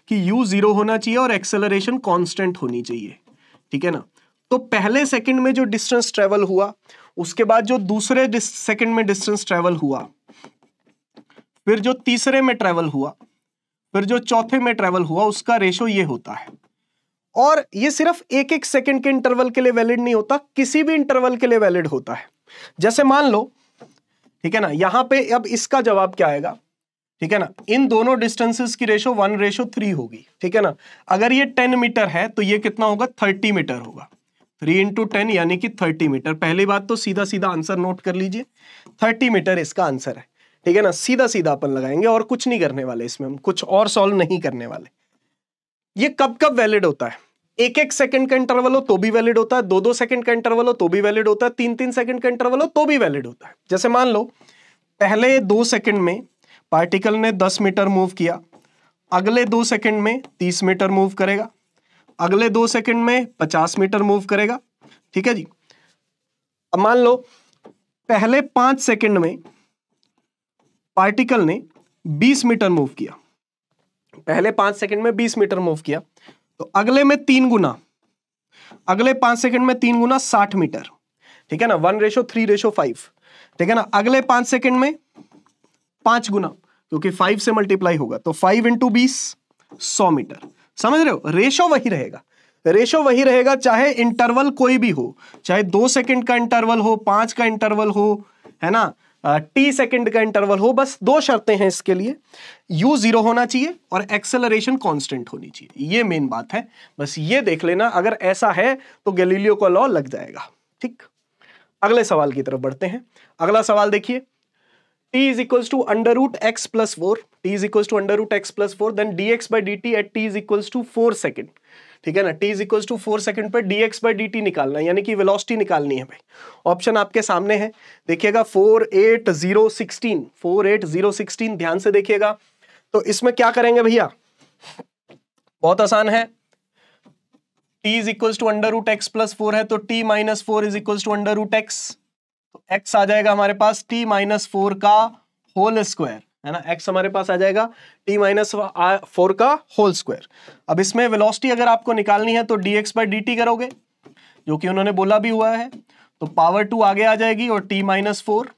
कि u जीरो होना चाहिए और एक्सेलरेशन कांस्टेंट होनी चाहिए ठीक है ना तो पहले सेकंड में जो डिस्टेंस ट्रेवल हुआ उसके बाद जो दूसरे सेकंड में डिस्टेंस ट्रेवल हुआ फिर जो तीसरे में ट्रेवल हुआ फिर जो चौथे में ट्रेवल हुआ उसका रेशो ये होता है और ये सिर्फ एक एक सेकंड के इंटरवल के लिए वैलिड नहीं होता किसी भी इंटरवल के लिए वैलिड होता है जैसे मान लो ठीक है ना यहां पे अब इसका जवाब क्या आएगा ठीक है ना इन दोनों डिस्टेंसेस की रेशो वन रेशो थ्री होगी ठीक है ना अगर ये टेन मीटर है तो ये कितना होगा थर्टी मीटर होगा थ्री इंटू टेन यानी कि थर्टी मीटर पहली बात तो सीधा सीधा आंसर नोट कर लीजिए थर्टी मीटर इसका आंसर है ठीक है ना सीधा सीधा अपन लगाएंगे और कुछ नहीं करने वाले इसमें हम कुछ और सॉल्व नहीं करने वाले ये कब कब वैलिड होता है एक एक सेकंड का इंटरवल हो तो भी वैलिड होता है दो दो सेकंड का इंटरवल हो तो भी वैलिड होता है तीन तीन सेकंड का इंटरवल हो तो भी वैलिड होता है जैसे मान लो पहले दो सेकंड में पार्टिकल ने 10 मीटर मूव किया अगले दो सेकंड में 30 मीटर मूव करेगा अगले दो सेकंड में 50 मीटर मूव करेगा ठीक है जी अब मान लो पहले पांच सेकंड में पार्टिकल ने 20 मीटर मूव किया पहले पांच सेकंड में 20 मीटर मूव किया तो अगले में तीन गुना अगले पांच सेकंड में तीन गुना साठ मीटर ठीक है ना one ratio three ratio five ठीक है ना अगले पांच सेकंड में पांच गुना क्योंकि फाइव से मल्टीप्लाई होगा तो फाइव इंटू बीस सौ मीटर समझ रहे हो रेशो वही रहेगा रेशो वही रहेगा चाहे इंटरवल कोई भी हो चाहे दो सेकंड का इंटरवल हो पांच का इंटरवल हो है ना टी सेकंड का इंटरवल हो बस दो शर्तें हैं इसके लिए यू जीरो होना चाहिए और एक्सेलरेशन कांस्टेंट होनी चाहिए ये मेन बात है बस ये देख लेना अगर ऐसा है तो गैलीलियो का लॉ लग जाएगा ठीक अगले सवाल की तरफ बढ़ते हैं अगला सवाल देखिए t is equals to under root x plus 4 t is equals to under root x plus 4 then dx by dt at t is equals to 4 second ठीक है ना t is equals to 4 second पर dx by dt निकालना है यानी कि velocity निकालनी है भाई option आपके सामने है देखिएगा 4 8 0 16 4 8 0 16 ध्यान से देखिएगा तो इसमें क्या करेंगे भैया बहुत आसान है t is equals to under root x plus 4 है तो t minus 4 is equals to under root x X आ जाएगा हमारे पास टी माइनस फोर का होल स्क्वायर है ना एक्स हमारे पास आ जाएगा टी माइनस फोर का होल स्क्वायर अब इसमें वेलोसिटी अगर आपको निकालनी है तो D X by D T करोगे जो कि उन्होंने बोला भी हुआ है तो पावर टू आगे आ जाएगी और टी माइनस फोर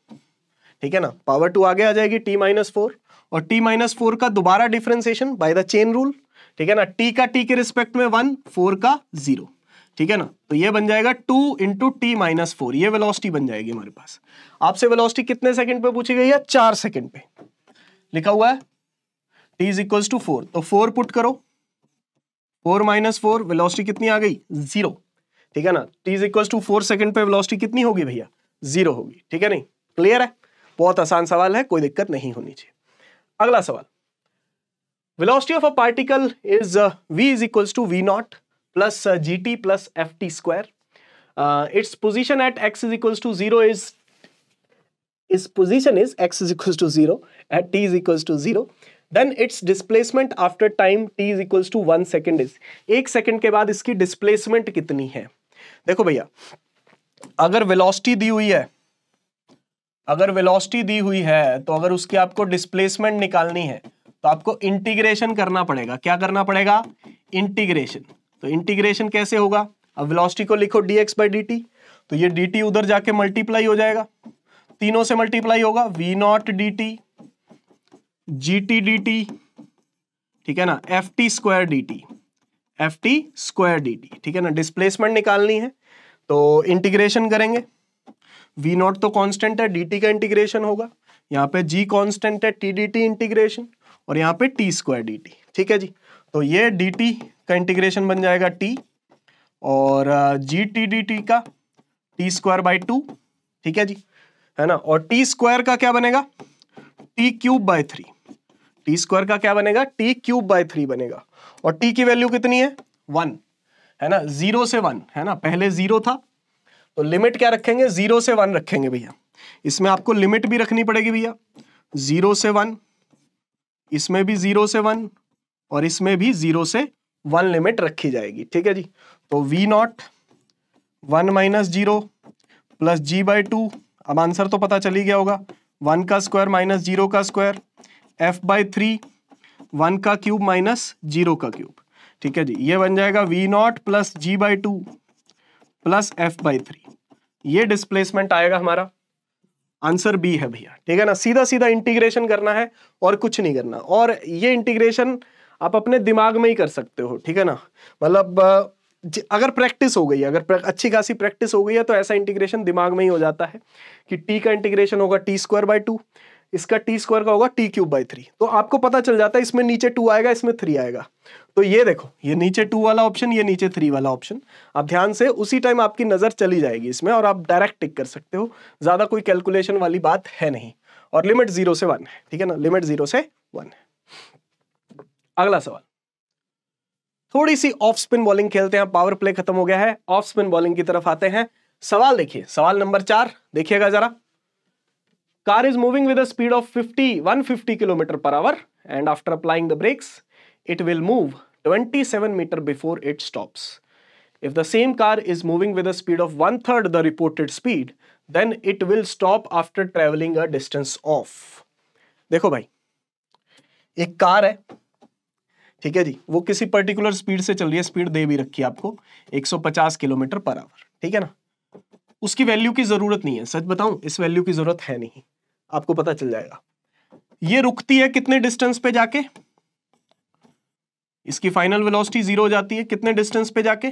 ठीक है ना पावर टू आगे आ जाएगी टी माइनस फोर और टी माइनस फोर का दोबारा differentiation by the chain rule ठीक है ना टी का टी के रिस्पेक्ट में वन फोर का जीरो ठीक है ना तो ये बन जाएगा two into T minus four ये वेलोसिटी बन जाएगी हमारे पास आपसे वेलोसिटी कितने सेकंड पे पूछी गई है चार सेकंड पे लिखा हुआ है T is equal to four तो फोर पुट करो फोर माइनस फोर वेलोसिटी कितनी आ गई जीरो ठीक है ना T is equal to four second पे वेलोसिटी कितनी होगी भैया जीरो होगी ठीक है नहीं क्लियर है बहुत आसान सवाल है कोई दिक्कत नहीं होनी चाहिए अगला सवाल velocity of a particle is V is equal to V not plus uh, gt plus ft square. Uh, its position at x is equals to 0 is, its position is x is equals to 0 at t is equals to 0. Then its displacement after time t is equals to one second is. एक second के बाद इसकी displacement कितनी है देखो भैया अगर velocity दी हुई है अगर वेलोसिटी दी हुई है तो अगर उसकी आपको डिस्प्लेसमेंट निकालनी है तो आपको इंटीग्रेशन करना पड़ेगा क्या करना पड़ेगा इंटीग्रेशन तो इंटीग्रेशन कैसे होगा अब वेलोसिटी को लिखो dx एक्स बाई डी तो ये dt उधर जाके मल्टीप्लाई हो जाएगा तीनों से मल्टीप्लाई होगा v not dt, T G ठीक है ना F T square D T F T square D T ठीक है ना डिस्प्लेसमेंट निकालनी है तो इंटीग्रेशन करेंगे v नॉट तो कांस्टेंट है dt का इंटीग्रेशन होगा यहाँ पे g कांस्टेंट है टी dt इंटीग्रेशन और यहाँ पे t स्क्वायर dt, ठीक है जी तो ये dt का इंटीग्रेशन बन जाएगा टी और जी टी डी टी का टी स्क्वायर बाई टू ठीक है जी है ना और टी स्क्वायर का क्या बनेगा T cube by three T square का क्या बनेगा टी क्यूब बाय थ्री बनेगा और टी की वैल्यू कितनी है वन है ना जीरो से वन है ना पहले जीरो था तो लिमिट क्या रखेंगे जीरो से वन रखेंगे भैया इसमें आपको लिमिट भी रखनी पड़ेगी भैया जीरो से वन इसमें भी जीरो से वन और इसमें भी जीरो से वन लिमिट रखी जाएगी ठीक है जी तो V not one minus zero plus G by two अब आंसर तो पता चल ही गया होगा वन का स्क्वायर माइनस जीरो का square F by three one का क्यूब माइनस जीरो का क्यूब ठीक है जी ये बन जाएगा V not plus G by two plus F by three ये डिस्प्लेसमेंट आएगा हमारा आंसर बी है भैया ठीक है ना सीधा सीधा इंटीग्रेशन करना है और कुछ नहीं करना और ये इंटीग्रेशन आप अपने दिमाग में ही कर सकते हो ठीक है ना मतलब अगर प्रैक्टिस हो गई अगर अच्छी खासी प्रैक्टिस हो गई है तो ऐसा इंटीग्रेशन दिमाग में ही हो जाता है कि टी का इंटीग्रेशन होगा टी स्क्वायर बाई टू इसका टी स्क्वायर का होगा टी क्यूब बाई थ्री तो आपको पता चल जाता है इसमें नीचे टू आएगा इसमें थ्री आएगा तो ये देखो ये नीचे टू वाला ऑप्शन ये नीचे थ्री वाला ऑप्शन आप ध्यान से उसी टाइम आपकी नज़र चली जाएगी इसमें और आप डायरेक्ट टिक कर सकते हो ज़्यादा कोई कैलकुलेशन वाली बात है नहीं और लिमिट जीरो से वन है ठीक है ना लिमिट जीरो से वन है अगला सवाल थोड़ी सी ऑफ स्पिन बॉलिंग खेलते हैं पावर प्ले खत्म हो गया है ऑफ स्पिन बॉलिंग की तरफ आते हैं सवाल देखिए सवाल नंबर चार देखिएगा जरा car is moving with speed of 50 150 kilometer per hour and after applying the brakes it will move 27 meter before it stops if the same car is moving with speed of one third the reported speed then it will stop after travelling a distance of देखो भाई एक कार है ठीक है जी वो किसी पर्टिकुलर स्पीड से चल रही है स्पीड दे भी रखी है आपको 150 किलोमीटर पर आवर ठीक है ना उसकी वैल्यू की जरूरत नहीं है सच बताऊं इस वैल्यू की जरूरत है नहीं आपको पता चल जाएगा ये रुकती है कितने डिस्टेंस पे जाके इसकी फाइनल वेलोसिटी जीरो हो जाती है कितने डिस्टेंस पे जाके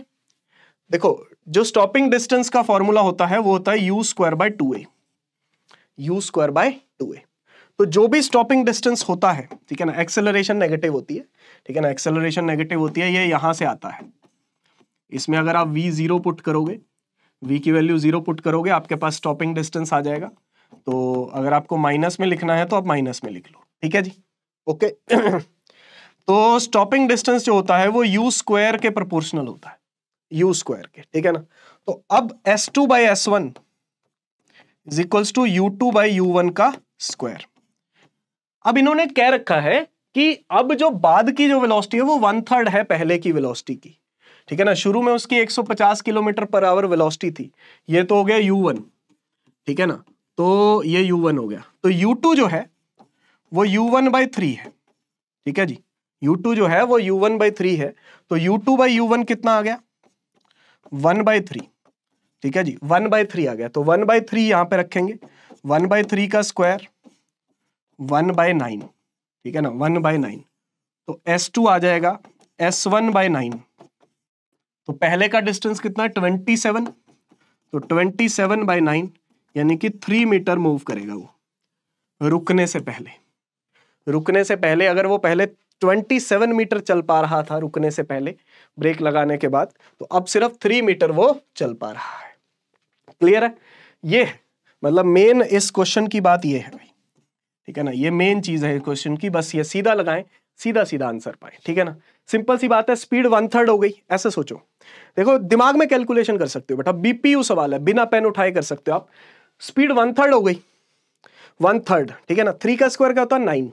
देखो जो स्टॉपिंग डिस्टेंस का फॉर्मूला होता है वो होता है U square by two A U square by two A तो जो भी स्टॉपिंग डिस्टेंस होता है ठीक है ना एक्सेलरेशन नेगेटिव होती है ठीक है ना एक्सेलरेशन नेगेटिव होती है ये यहां से आता है इसमें अगर आप वी जीरो पुट करोगे वी की वैल्यू जीरो पुट करोगे आपके पास स्टॉपिंग डिस्टेंस आ जाएगा तो अगर आपको माइनस में लिखना है तो आप माइनस में लिख लो ठीक है जी ओके तो स्टॉपिंग डिस्टेंस जो होता है वो यू स्क्वायर के प्रोपोर्शनल होता है यू स्क्वायर के ठीक है ना तो अब S two by S one is equals to U two by U one का स्क्वायर अब इन्होंने कह रखा है कि अब जो बाद की जो वेलोसिटी है वो वन थर्ड है पहले की वेलोसिटी की ठीक है ना शुरू में उसकी 150 किलोमीटर पर आवर वेलोसिटी थी ये तो हो गया u1 ठीक है ना तो ये u1 हो गया तो u2 जो है वो u1 वन बाई थ्री है ठीक है जी u2 जो है वो u1 वन बाई थ्री है तो u2 टू बाई यू कितना आ गया वन बाई थ्री ठीक है जी वन बाई थ्री आ गया तो वन बाई थ्री यहां पर रखेंगे वन बाई थ्री का स्क्वायर वन बाय नाइन ठीक है ना वन बाय नाइन तो एस टू आ जाएगा एस वन बाय नाइन तो पहले का डिस्टेंस कितना ट्वेंटी सेवन तो ट्वेंटी सेवन बाय नाइन यानी कि थ्री मीटर मूव करेगा वो रुकने से पहले रुकने से पहले अगर वो पहले ट्वेंटी सेवन मीटर चल पा रहा था रुकने से पहले ब्रेक लगाने के बाद तो अब सिर्फ थ्री मीटर वो चल पा रहा है क्लियर है ये मतलब मेन इस क्वेश्चन की बात ये है ठीक है ना ये मेन चीज है क्वेश्चन की बस ये सीधा लगाएं सीधा सीधा आंसर पाए ठीक है ना सिंपल सी बात है स्पीड वन थर्ड हो गई ऐसे सोचो देखो दिमाग में कैलकुलेशन कर सकते हो बेटा बीपीयू सवाल है बिना पेन उठाए कर सकते हो आप स्पीड वन थर्ड हो गई वन थर्ड ठीक है ना थ्री का स्क्वायर क्या होता है नाइन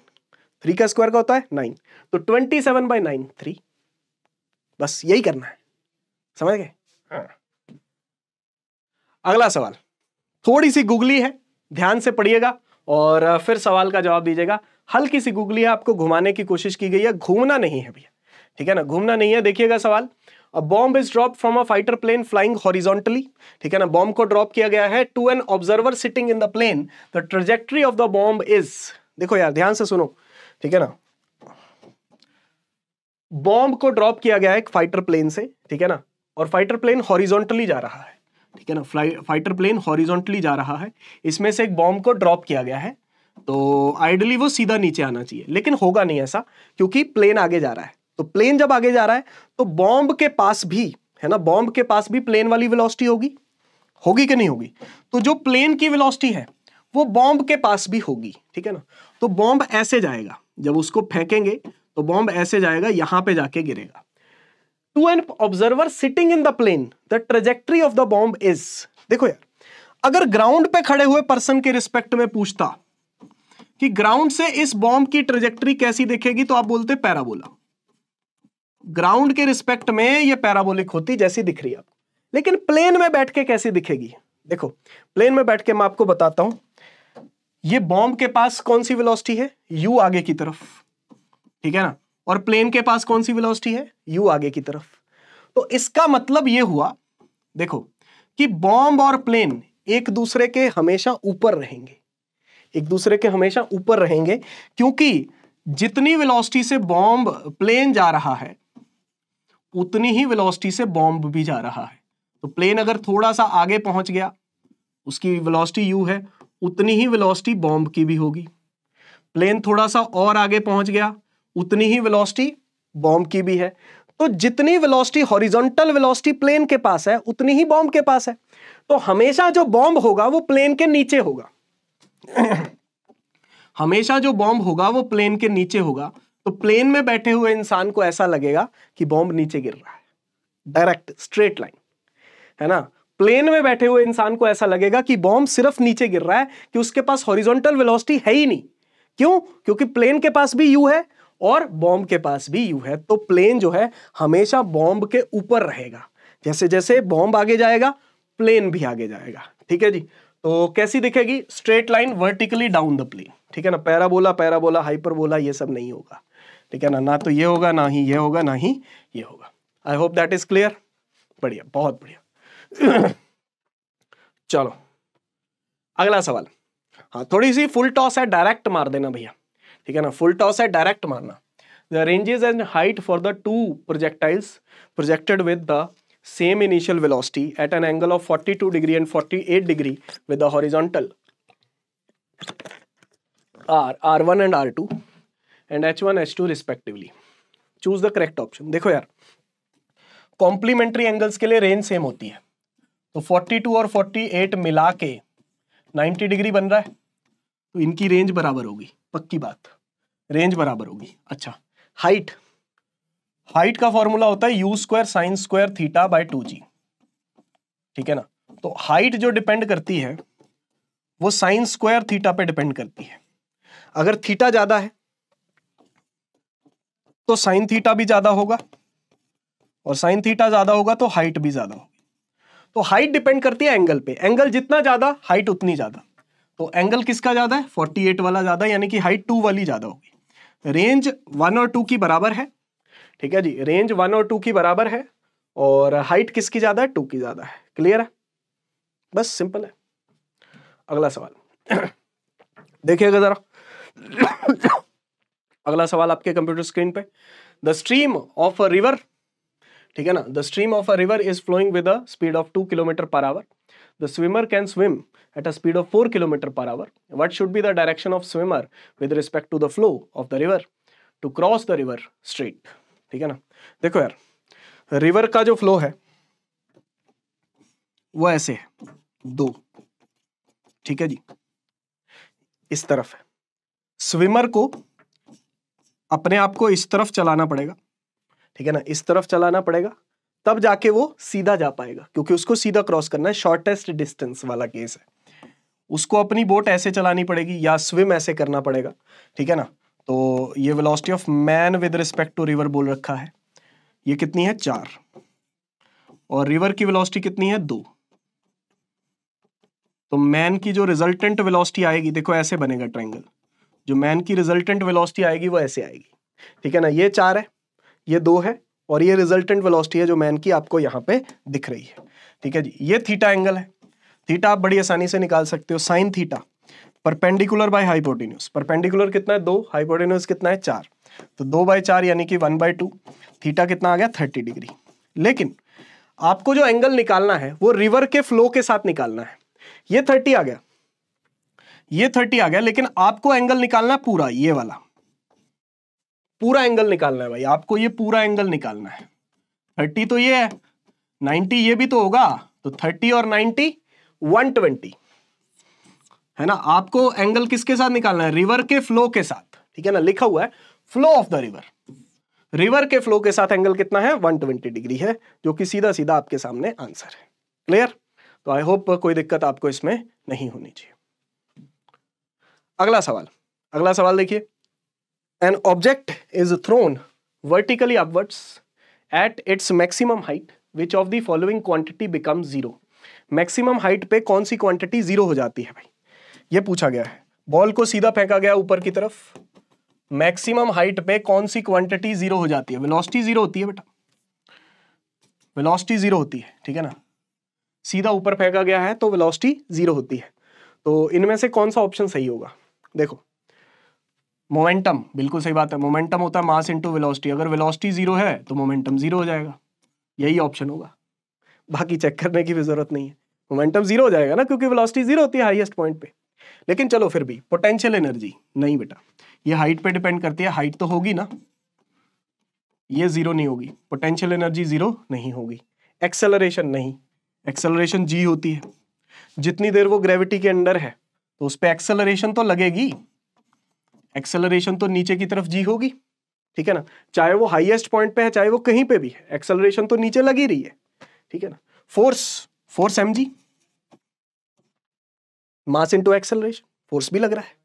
थ्री का स्क्वायर का होता है नाइन तो twenty seven by nine three बस यही करना है समझ गए हाँ। अगला सवाल थोड़ी सी गुगली है ध्यान से पढ़िएगा और फिर सवाल का जवाब दीजिएगा हल्की सी गुगली आपको घुमाने की कोशिश की गई है घूमना नहीं है भैया ठीक है ना घूमना नहीं है देखिएगा सवाल अब bomb is drop from a fighter plane flying horizontally ठीक है ना बॉम्ब को ड्रॉप किया गया है to an observer sitting in the plane the trajectory of the bomb is देखो यार ध्यान से सुनो ठीक है ना बॉम्ब को ड्रॉप किया गया है एक फाइटर प्लेन से ठीक है ना और फाइटर प्लेन हॉरिजॉन्टली जा रहा है ठीक है ना फ्लाई फाइटर प्लेन हॉरिजॉन्टली जा रहा है इसमें से एक बॉम्ब को ड्रॉप किया गया है तो आइडली वो सीधा नीचे आना चाहिए लेकिन होगा नहीं ऐसा क्योंकि प्लेन आगे जा रहा है तो प्लेन जब आगे जा रहा है तो बॉम्ब के पास भी है ना बॉम्ब के पास भी प्लेन वाली वेलोसिटी होगी होगी कि नहीं होगी तो जो प्लेन की वेलोसिटी है वो बॉम्ब के पास भी होगी ठीक है ना तो बॉम्ब ऐसे जाएगा जब उसको फेंकेंगे तो बॉम्ब ऐसे जाएगा यहां पे जाके गिरेगा to an observer sitting in the plane the trajectory of the bomb is देखो यार अगर ग्राउंड पे खड़े हुए पर्सन के रिस्पेक्ट में पूछता कि ग्राउंड से इस बॉम्ब की ट्रेजेक्ट्री कैसी देखेगी तो आप बोलते पैराबोला ग्राउंड के रिस्पेक्ट में ये पैराबोलिक होती जैसी दिख रही है आपको लेकिन प्लेन में बैठ के कैसी दिखेगी देखो प्लेन में बैठ के मैं आपको बताता हूं ये बॉम्ब के पास कौन सी वेलोसिटी है यू आगे की तरफ ठीक है ना और प्लेन के पास कौन सी वेलोसिटी है यू आगे की तरफ तो इसका मतलब ये हुआ देखो कि बॉम्ब और प्लेन एक दूसरे के हमेशा ऊपर रहेंगे एक दूसरे के हमेशा ऊपर रहेंगे क्योंकि जितनी वेलोसिटी से बॉम्ब प्लेन जा रहा है उतनी ही वेलोसिटी से बॉम्ब भी जा रहा है तो प्लेन अगर थोड़ा सा आगे पहुंच गया उसकी वेलोसिटी यू है उतनी ही वेलोसिटी बॉम्ब की भी होगी प्लेन थोड़ा सा और आगे पहुंच गया उतनी ही वेलोसिटी बॉम्ब की भी है तो जितनी वेलोसिटी हॉरिजॉन्टल वेलोसिटी प्लेन के पास है उतनी ही बॉम्ब के पास है तो हमेशा जो बॉम्ब होगा वो प्लेन के नीचे होगा हमेशा जो बॉम्ब होगा वो प्लेन के नीचे होगा तो प्लेन में बैठे हुए इंसान को ऐसा लगेगा कि बॉम्ब नीचे गिर रहा है डायरेक्ट स्ट्रेट लाइन है ना प्लेन में बैठे हुए इंसान को ऐसा लगेगा कि बॉम्ब सिर्फ नीचे गिर रहा है कि उसके पास हॉरिजॉन्टल वेलोसिटी है ही नहीं क्यों क्योंकि प्लेन के पास भी यू है और बॉम्ब के पास भी यू है तो प्लेन जो है हमेशा बॉम्ब के ऊपर रहेगा जैसे जैसे बॉम्ब आगे जाएगा प्लेन भी आगे जाएगा ठीक है जी तो कैसी दिखेगी straight line vertically down the plane ठीक है ना पैराबोला पैराबोला हाइपरबोला ये सब नहीं होगा ठीक है ना ना तो ये होगा ना ही ये होगा ना ही ये होगा I hope that is clear बढ़िया बहुत बढ़िया चलो अगला सवाल हाँ थोड़ी सी फुल टॉस है डायरेक्ट मार देना भैया ठीक है ना फुल टॉस है डायरेक्ट मारना the ranges and height for the two projectiles projected with the same initial velocity at an angle of 42 degree and 48 degree with the horizontal are R one and R two and H one H two respectively choose the correct option देखो यार कॉम्प्लीमेंट्री एंगल्स के लिए रेंज सेम होती है तो 42 और 48 मिला के 90 डिग्री बन रहा है तो इनकी रेंज बराबर होगी पक्की बात रेंज बराबर होगी अच्छा हाइट हाइट का फॉर्मूला होता है U square sine square theta by two G ठीक है ना तो हाइट जो डिपेंड करती है वो साइन स्क्वायर थीटा पे डिपेंड करती है अगर थीटा ज्यादा है तो साइन थीटा भी ज्यादा होगा और साइन थीटा ज्यादा होगा तो हाइट भी ज्यादा होगी तो हाइट डिपेंड करती है एंगल पे एंगल जितना ज्यादा हाइट उतनी ज्यादा तो एंगल किसका ज़्यादा है 48 वाला ज़्यादा यानी कि हाइट टू वाली ज़्यादा होगी रेंज वन और टू की बराबर है ठीक है जी रेंज वन और टू की बराबर है और हाइट किसकी ज़्यादा है टू की ज़्यादा है क्लियर है बस सिंपल है अगला सवाल देखिएगा ज़रा अगला सवाल आपके कंप्यूटर स्क्रीन पे the stream of a river ठीक है ना the stream of a river is flowing with speed of two kilometer per hour the swimmer can swim at a speed of 4 km per hour, what should be the direction of swimmer with respect to the flow of the river to cross the river straight? ठीक है ना देखो यार river का जो flow है वो ऐसे है दो ठीक है जी इस तरफ है swimmer को अपने आप को इस तरफ चलाना पड़ेगा ठीक है ना इस तरफ चलाना पड़ेगा तब जाके वो सीधा जा पाएगा क्योंकि उसको सीधा क्रॉस करना है शॉर्टेस्ट डिस्टेंस वाला केस है उसको अपनी बोट ऐसे चलानी पड़ेगी या स्विम ऐसे करना पड़ेगा ठीक है ना तो ये velocity of man with respect to river बोल रखा है ये कितनी है चार और रिवर की वेलोसिटी कितनी है दो तो मैन की जो रिजल्टेंट वेलोसिटी आएगी देखो ऐसे बनेगा ट्रायंगल जो मैन की रिजल्टेंट वेलोसिटी आएगी वो ऐसे आएगी ठीक है ना ये चार है ये दो है और ये रिजल्टेंट वेलोसिटी है जो मैन की आपको यहाँ पे दिख रही है ठीक है जी ये थीटा एंगल है थीटा आप बड़ी आसानी से निकाल सकते हो sine theta perpendicular by hypotenuse perpendicular कितना है दो हाइपोटेन्यूज कितना है चार तो दो बाय चार यानी कि वन बाय टू थीटा कितना आ गया थर्टी डिग्री लेकिन आपको जो एंगल निकालना है वो रिवर के फ्लो के साथ निकालना है ये थर्टी आ गया ये थर्टी आ गया लेकिन आपको एंगल निकालना पूरा ये वाला पूरा एंगल निकालना है भाई आपको ये पूरा एंगल निकालना है थर्टी तो ये है नाइन्टी ये भी तो होगा तो थर्टी और नाइन्टी वन ट्वेंटी है ना आपको एंगल किसके साथ निकालना है रिवर के फ्लो के साथ ठीक है ना लिखा हुआ है flow of the river river के फ्लो के साथ एंगल कितना है 120 डिग्री है जो कि सीधा सीधा आपके सामने आंसर है क्लियर तो आई होप कोई दिक्कत आपको इसमें नहीं होनी चाहिए अगला सवाल अगला सवाल देखिए an object is thrown vertically upwards at its maximum height which of the following quantity becomes zero maximum height पे कौन सी quantity जीरो हो जाती है भाई ये पूछा गया है बॉल को सीधा फेंका गया ऊपर की तरफ मैक्सिमम हाइट पे कौन सी क्वांटिटी जीरो हो जाती है वेलोसिटी जीरो होती है बेटा वेलोसिटी जीरो होती है ठीक है ना सीधा ऊपर फेंका गया है तो वेलोसिटी जीरो होती है तो इनमें से कौन सा ऑप्शन सही होगा देखो मोमेंटम बिल्कुल सही बात है मोमेंटम होता है मास इंटू वेलोसिटी अगर वेलोसिटी जीरो है तो मोमेंटम जीरो हो जाएगा यही ऑप्शन होगा बाकी चेक करने की भी जरूरत नहीं है मोमेंटम जीरो हो जाएगा ना क्योंकि वेलोसिटी जीरो होती है हाईएस्ट पॉइंट पे लेकिन चलो फिर भी पोटेंशियल एनर्जी नहीं बेटा ये हाइट पे डिपेंड करती है हाइट तो होगी ना ये जीरो नहीं होगी पोटेंशियल एनर्जी जीरो नहीं होगी एक्सेलरेशन नहीं एक्सेलरेशन जी होती है जितनी देर वो ग्रेविटी के अंडर है तो उस पर एक्सेलरेशन तो लगेगी एक्सेलरेशन तो नीचे की तरफ जी होगी ठीक है ना चाहे वो हाईएस्ट पॉइंट पे है चाहे वो कहीं पे भी है एक्सेलरेशन तो नीचे लगी रही है ठीक है ना force force M G mass into acceleration force भी लग रहा है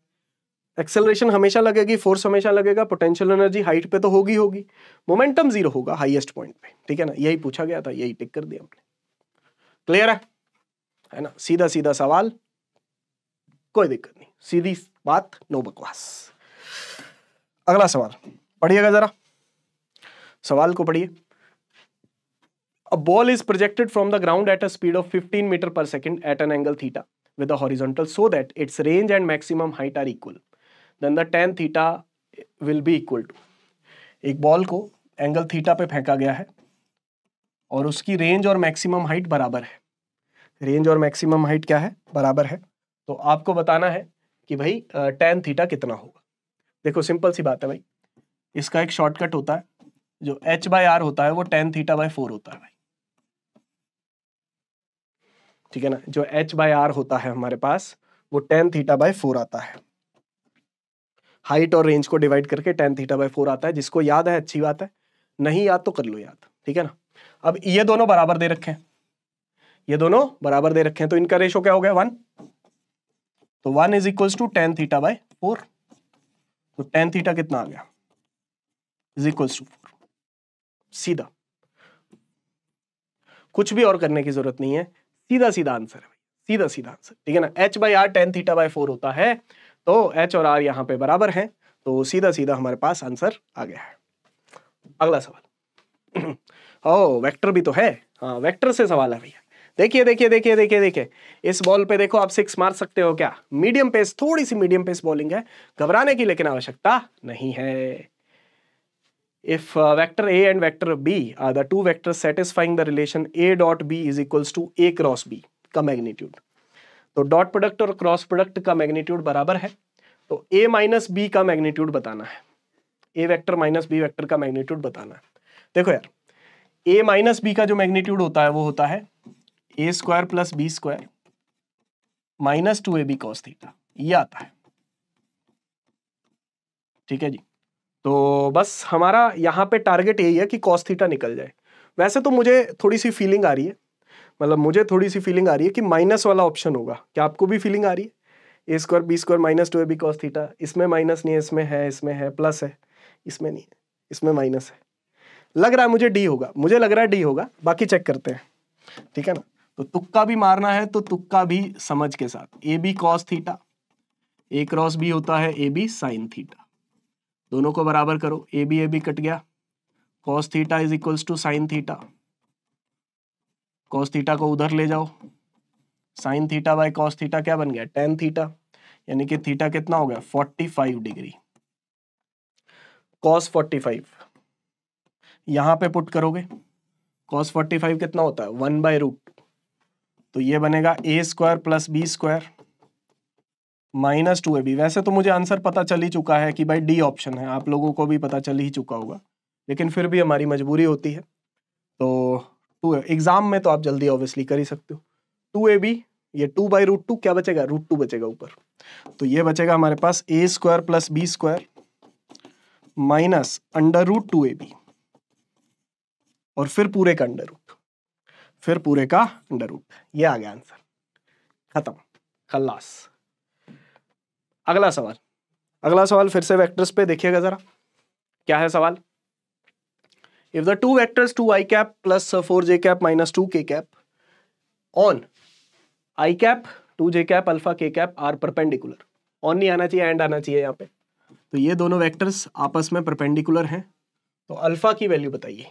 एक्सेलरेशन हमेशा लगेगी फोर्स हमेशा लगेगा पोटेंशियल एनर्जी हाइट पे तो होगी होगी मोमेंटम जीरो होगा हाईएस्ट पॉइंट पे ठीक है ना यही पूछा गया था यही टिक कर दिया हमने क्लियर है है ना सीधा सीधा सवाल कोई दिक्कत नहीं सीधी बात नो बकवास अगला सवाल पढ़िएगा जरा सवाल को पढ़िए a ball is projected from the ground at a speed of 15 metre per second at an angle theta with a horizontal so that its range and maximum height are equal then the tan theta will be equal to एक बॉल को एंगल थीटा पे फेंका गया है और उसकी रेंज और मैक्सिमम हाइट बराबर है रेंज और मैक्सिमम हाइट क्या है बराबर है तो आपको बताना है कि भाई टेन थीटा कितना होगा देखो सिंपल सी बात है भाई इसका एक शॉर्टकट होता है जो एच बाई आर होता है वो टेन थीटा बाई फोर होता है भाई ठीक है ना जो एच बाई आर होता है हमारे पास वो टेन थीटा बाई फोर आता है हाइट और रेंज को डिवाइड करके टेन थीटा बाई फोर आता है जिसको याद है अच्छी बात है नहीं याद तो कर लो याद ठीक है ना अब ये दोनों बराबर दे रखे हैं ये दोनों बराबर दे रखे हैं तो इनका रेशो क्या हो गया वन तो one is equals to tan theta by four तो टेन थीटा कितना आ गया इज इक्वल्स टू फोर सीधा कुछ भी और करने की जरूरत नहीं है सीधा सीधा आंसर है सीधा सीधा आंसर ठीक है ना H by R tan theta by four होता है तो एच और आर यहां पे बराबर हैं तो सीधा सीधा हमारे पास आंसर आ गया है अगला सवाल ओ वेक्टर भी तो है हाँ वेक्टर से सवाल है भैया देखिए देखिए देखिए देखिए देखिए इस बॉल पे देखो आप सिक्स मार सकते हो क्या मीडियम पेस थोड़ी सी मीडियम पेस बॉलिंग है घबराने की लेकिन आवश्यकता नहीं है if vector A and vector B are the two vector satisfying the relation A dot B is equals to A cross B का मैग्नीट्यूड तो डॉट प्रोडक्ट और क्रॉस प्रोडक्ट का मैग्नीट्यूड बराबर है तो ए माइनस बी का मैग्नीट्यूड बताना है A vector minus B vector का मैग्नीट्यूड बताना है देखो यार ए माइनस बी का जो मैग्नीट्यूड होता है वो होता है A square plus B square minus two A B cos theta ये आता है ठीक है जी तो बस हमारा यहाँ पे टारगेट यही है कि कॉस थीटा निकल जाए वैसे तो मुझे थोड़ी सी फीलिंग आ रही है मतलब मुझे थोड़ी सी फीलिंग आ रही है कि माइनस वाला ऑप्शन होगा क्या आपको भी फीलिंग आ रही है A square B square minus two A B cos theta इसमें माइनस नहीं है इसमें है इसमें है प्लस है इसमें नहीं है इसमें माइनस है लग रहा है मुझे डी होगा मुझे लग रहा है डी होगा बाकी चेक करते हैं ठीक है ना तो तुक्का भी मारना है तो तुक्का भी समझ के साथ A B cos theta A cross B होता है ए बी साइन थीटा दोनों को बराबर करो A B A B cut गया cos theta is equals to sine theta cos theta को उधर ले जाओ sine theta by cos theta क्या बन गया टेन थीटा यानी कि थीटा कितना हो गया forty five degree cos forty five यहां पे पुट करोगे कॉस फोर्टी फाइव कितना होता है वन बाय रूट तो ये बनेगा A square plus B square minus two A B वैसे तो मुझे आंसर पता चल ही चुका है कि भाई डी ऑप्शन है आप लोगों को भी पता चल ही चुका होगा लेकिन फिर भी हमारी मजबूरी होती है तो टू एग्जाम में तो आप जल्दी ऑब्वियसली कर ही सकते हो टू ए बी ये टू बाई रूट टू क्या बचेगा रूट टू बचेगा ऊपर तो ये बचेगा हमारे पास A square plus B square minus under root two A B और फिर पूरे का अंडर रूट फिर पूरे का अंडर रूट ये आ गया आंसर खत्म खल्लास अगला सवाल अगला सवाल फिर से वेक्टर्स पे देखिएगा जरा क्या है सवाल if the two vectors two I cap plus four J cap minus two K cap on I cap two J cap alpha K cap are perpendicular on नहीं आना चाहिए एंड आना चाहिए यहाँ पे तो ये दोनों वेक्टर्स आपस में परपेंडिकुलर हैं तो अल्फा की वैल्यू बताइए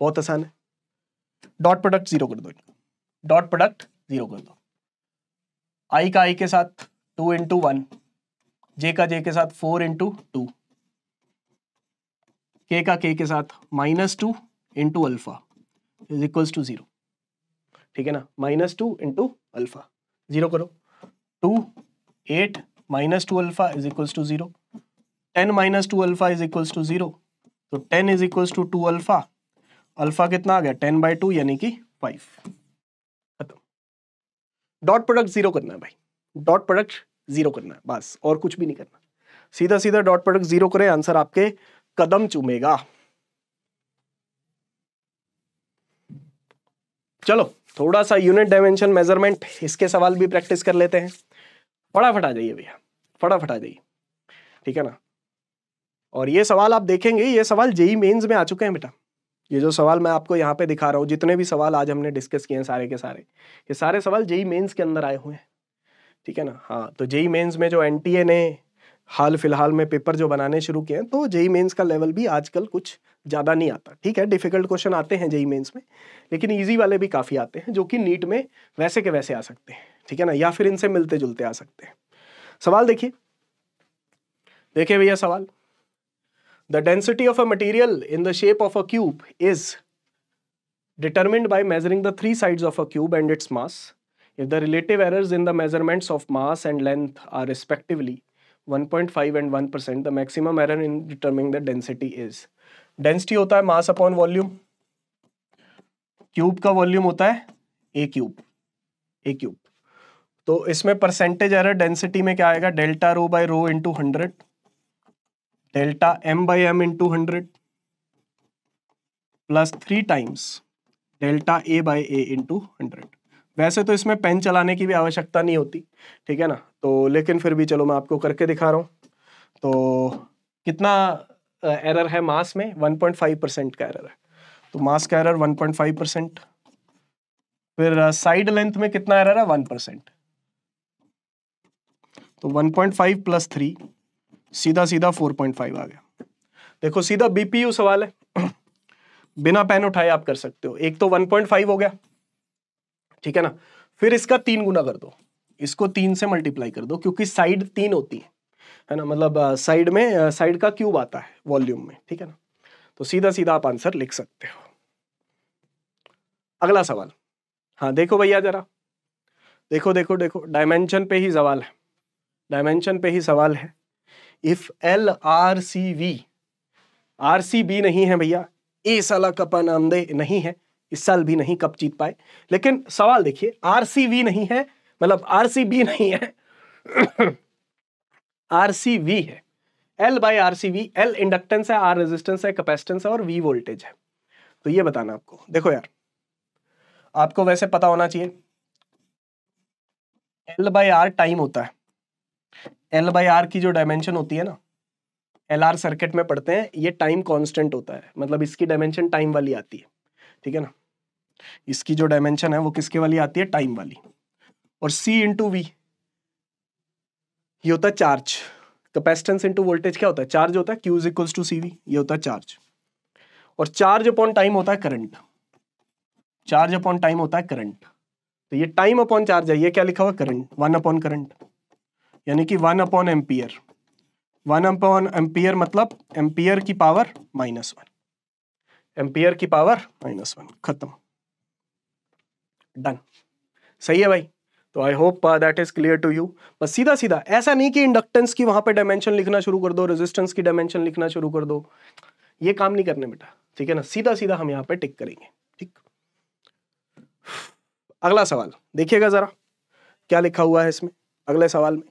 बहुत आसान है डॉट प्रोडक्ट जीरो कर दो डॉट प्रोडक्ट जीरो कर दो आई का आई के साथ टू इंटू वन जे का जे के साथ फोर इंटू टू के का के के साथ minus two into alpha is equals to zero ठीक है ना minus two into alpha zero करो two eight minus two alpha is equals to zero ten minus two alpha is equals to zero तो ten is equals to two alpha alpha कितना आ गया टेन बाई टू यानी कि फाइव खत्म डॉट प्रोडक्ट जीरो करना है भाई डॉट प्रोडक्ट जीरो करना है बस और कुछ भी नहीं करना सीधा सीधा डॉट प्रोडक्ट जीरो करें आंसर आपके कदम चूमेगा चलो थोड़ा सा यूनिट डायमेंशन मेजरमेंट इसके सवाल भी प्रैक्टिस कर लेते हैं फटाफट आ जाइए भैया फटाफट आ जाइए ठीक है ना और ये सवाल आप देखेंगे ये सवाल जेई मेंस में आ चुके हैं बेटा ये जो सवाल मैं आपको यहाँ पे दिखा रहा हूँ जितने भी सवाल आज हमने डिस्कस किए हैं सारे के सारे ये सारे सवाल जेई मेंस के अंदर आए हुए हैं ठीक है ना हाँ तो जेई मेंस में जो एन ने हाल फिलहाल में पेपर जो बनाने शुरू किए हैं तो जेई मेंस का लेवल भी आजकल कुछ ज़्यादा नहीं आता ठीक है डिफिकल्ट क्वेश्चन आते हैं जेई मेन्स में लेकिन ईजी वाले भी काफ़ी आते हैं जो कि नीट में वैसे के वैसे आ सकते हैं ठीक है ना या फिर इनसे मिलते जुलते आ सकते हैं सवाल देखिए देखिए भैया सवाल The density of a material in the shape of a cube is determined by measuring the three sides of a cube and its mass. If the relative errors in the measurements of mass and length are respectively 1.5 and 1%, the maximum error in determining the density is. Density होता है मास अपॉन वॉल्यूम क्यूब का वॉल्यूम होता है ए क्यूब ए क्यूब तो इसमें परसेंटेज एरर डेंसिटी में क्या आएगा delta rho by rho into hundred delta M by M into hundred plus three times delta A by A into hundred वैसे तो इसमें पेन चलाने की भी आवश्यकता नहीं होती ठीक है ना तो लेकिन फिर भी चलो मैं आपको करके दिखा रहा हूँ तो कितना एरर है मास में 1.5 परसेंट का एरर है तो मास का एरर 1.5 परसेंट फिर साइड लेंथ में कितना एरर है 1 परसेंट तो 1.5 प्लस थ्री सीधा सीधा 4.5 आ गया देखो सीधा बीपीयू सवाल है बिना पेन उठाए आप कर सकते हो एक तो 1.5 हो गया ठीक है ना फिर इसका तीन गुना कर दो इसको तीन से मल्टीप्लाई कर दो क्योंकि साइड तीन होती है है ना मतलब साइड में साइड का क्यूब आता है वॉल्यूम में ठीक है ना तो सीधा सीधा आप आंसर लिख सकते हो अगला सवाल हाँ देखो भैया जरा देखो देखो देखो डायमेंशन पे ही सवाल है डायमेंशन पे ही सवाल है if L R C V R C B नहीं है भैया ए साला कपा नामदे नहीं है इस साल भी नहीं कप जीत पाए लेकिन सवाल देखिए आर सी वी नहीं है मतलब आर सी बी नहीं है आर सी वी है L by R C V L inductance है आर रेजिस्टेंस है कैपेसिटेंस है और वी वोल्टेज है तो ये बताना आपको देखो यार आपको वैसे पता होना चाहिए एल बाई आर टाइम होता है एल बाई आर की जो डायमेंशन होती है ना एल आर सर्किट में पढ़ते हैं ये टाइम कांस्टेंट होता है मतलब इसकी डायमेंशन टाइम वाली आती है ठीक है ना इसकी जो डायमेंशन है वो किसके वाली आती है टाइम वाली और सी इंटू वी ये होता है चार्ज कैपेसिटेंस इंटू वोल्टेज क्या होता है चार्ज होता है Q equals to C V ये होता है चार्ज और चार्ज अपॉन टाइम होता है करंट चार्ज अपॉन टाइम होता है करंट तो ये टाइम अपॉन चार्ज है ये क्या लिखा हुआ करंट वन अपॉन करंट यानी कि one upon ampere one upon ampere मतलब एम्पियर की पावर माइनस वन एम्पियर की पावर माइनस वन खत्म डन सही है भाई तो I hope that is clear to you बस सीधा सीधा ऐसा नहीं कि इंडक्टेंस की वहां पे डायमेंशन लिखना शुरू कर दो रेजिस्टेंस की डायमेंशन लिखना शुरू कर दो ये काम नहीं करने बेटा ठीक है ना सीधा सीधा हम यहाँ पे टिक करेंगे ठीक अगला सवाल देखिएगा जरा क्या लिखा हुआ है इसमें अगले सवाल में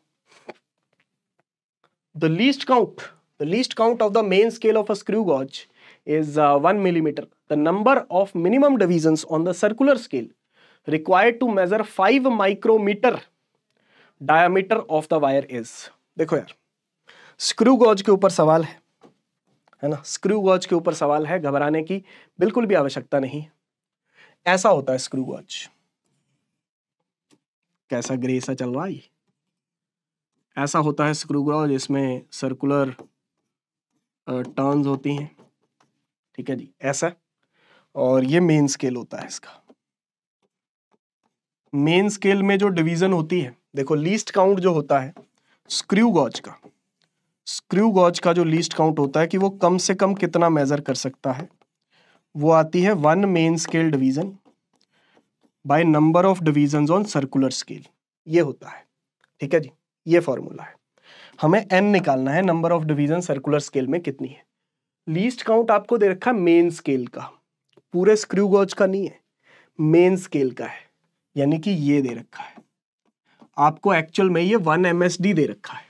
the least count the least count of the main scale of a screw gauge is uh, 1 millimeter the number of minimum divisions on the circular scale required to measure 5 micrometer diameter of the wire is देखो यार स्क्रू गॉज के ऊपर सवाल है है ना स्क्रू गॉज के ऊपर सवाल है घबराने की बिल्कुल भी आवश्यकता नहीं ऐसा होता है स्क्रू गॉज कैसा ग्रे सा चल रहा है ऐसा होता है स्क्रू ग्रॉ जिसमें सर्कुलर टर्न्स होती हैं ठीक है जी ऐसा और ये मेन स्केल होता है इसका मेन स्केल में जो डिवीजन होती है देखो लीस्ट काउंट जो होता है स्क्रू गॉज का स्क्रू गॉज का जो लीस्ट काउंट होता है कि वो कम से कम कितना मेजर कर सकता है वो आती है one main scale division by number of division on circular scale ये होता है ठीक है जी ये फॉर्मूला है हमें एन निकालना है number of division circular scale में कितनी है लीस्ट काउंट आपको दे रखा है मेन स्केल का पूरे स्क्रू गॉज का नहीं है मेन स्केल का है यानी कि ये दे रखा है आपको एक्चुअल में ये वन एम दे रखा है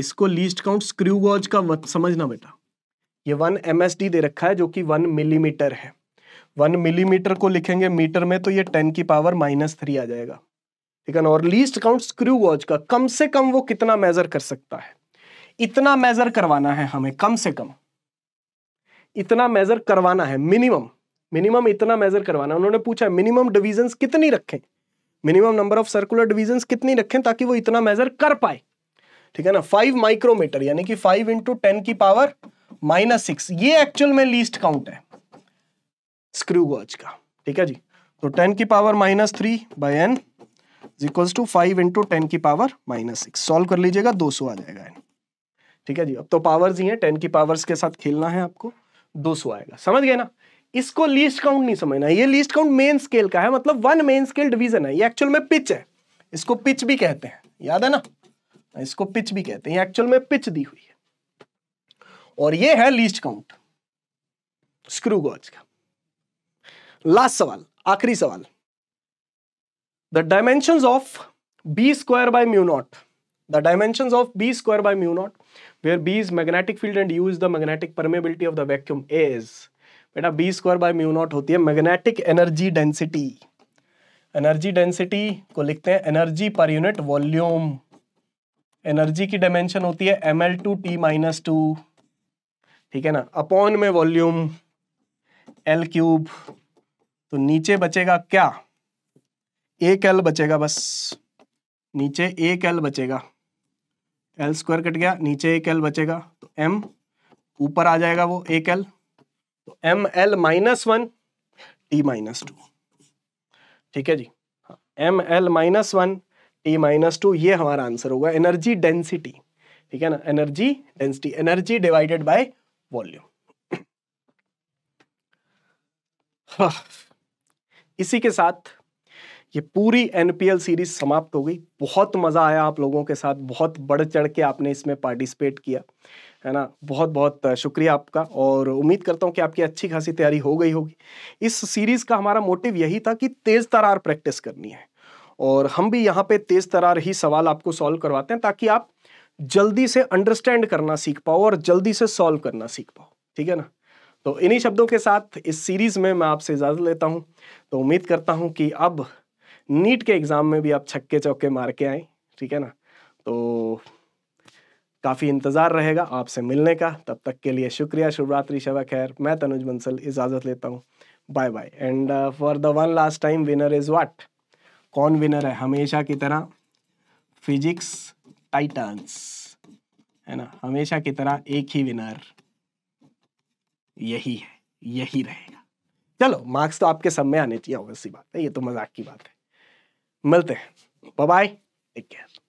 इसको लीस्ट काउंट स्क्रू गॉज का समझना बेटा ये वन एम दे रखा है जो कि वन मिलीमीटर है वन मिलीमीटर को लिखेंगे मीटर में तो ये टेन की पावर माइनस थ्री आ जाएगा ठीक है ना और लीस्ट काउंट स्क्रू वॉच का कम से कम वो कितना मेजर कर सकता है इतना मेजर करवाना है हमें कम से कम इतना मेजर करवाना है मिनिमम मिनिमम इतना मेजर करवाना उन्होंने पूछा मिनिमम डिवीजन कितनी रखें minimum number of circular division कितनी रखें ताकि वो इतना मेजर कर पाए ठीक है ना फाइव माइक्रोमीटर यानी कि फाइव इंटू टेन की पावर माइनस सिक्स ये एक्चुअल में लीस्ट काउंट है स्क्रू वॉच का ठीक है जी तो टेन की power minus three by N is equals to five into ten की पावर माइनस सिक्स सॉल्व कर लीजिएगा दो सौ आ जाएगा ठीक है जी अब तो पावर्स ही हैं टेन की पावर्स के साथ खेलना है आपको दो सौ आएगा समझ गए ना इसको लीस्ट काउंट नहीं समझना ये लीस्ट काउंट मेन स्केल का है मतलब वन मेन स्केल डिवीजन है ये एक्चुअल में पिच है इसको पिच भी कहते हैं याद है ना इसको पिच भी कहते हैं एक्चुअल में पिच दी हुई है और ये है लीस्ट काउंट स्क्रू गॉज का लास्ट सवाल आखिरी सवाल the dimensions of b square by mu naught the dimensions of b square by mu naught where b is magnetic field and u is the magnetic permeability of the vacuum a is बेटा b square by mu naught होती है magnetic energy density energy density को लिखते हैं energy per unit volume energy की डायमेंशन होती है M L two T minus two ठीक है ना अपॉन में वॉल्यूम एल क्यूब तो नीचे बचेगा क्या एक एल बचेगा बस नीचे एक एल बचेगा एल स्क्वायर कट गया नीचे एक एल बचेगा तो एम ऊपर आ जाएगा वो एक एल तो M L minus one T minus two ठीक है जी M L minus one T minus two ये हमारा आंसर होगा एनर्जी डेंसिटी ठीक है ना energy density energy divided by volume इसी के साथ ये पूरी एनपीएल सीरीज समाप्त हो गई बहुत मज़ा आया आप लोगों के साथ बहुत बढ़ चढ़ के आपने इसमें पार्टिसिपेट किया है ना बहुत बहुत शुक्रिया आपका और उम्मीद करता हूँ कि आपकी अच्छी खासी तैयारी हो गई होगी इस सीरीज़ का हमारा मोटिव यही था कि तेज़ तरार प्रैक्टिस करनी है और हम भी यहाँ पे तेज़ तरार ही सवाल आपको सॉल्व करवाते हैं ताकि आप जल्दी से अंडरस्टैंड करना सीख पाओ और जल्दी से सॉल्व करना सीख पाओ ठीक है ना तो इन्हीं शब्दों के साथ इस सीरीज़ में मैं आपसे इजाज़त लेता हूँ तो उम्मीद करता हूँ कि अब नीट के एग्ज़ाम में भी आप छक्के चौके मार के आए ठीक है ना तो काफ़ी इंतज़ार रहेगा आपसे मिलने का तब तक के लिए शुक्रिया शुभरात्रि शबा खैर मैं तनुज बंसल इजाज़त लेता हूँ bye bye and for the one last time winner is what कौन विनर है हमेशा की तरह फिजिक्स टाइटन्स है ना हमेशा की तरह एक ही विनर यही है यही रहेगा चलो मार्क्स तो आपके सब में आने चाहिए ऑब्वियसली बात है ये तो मजाक की बात है मिलते हैं बाय टेक केयर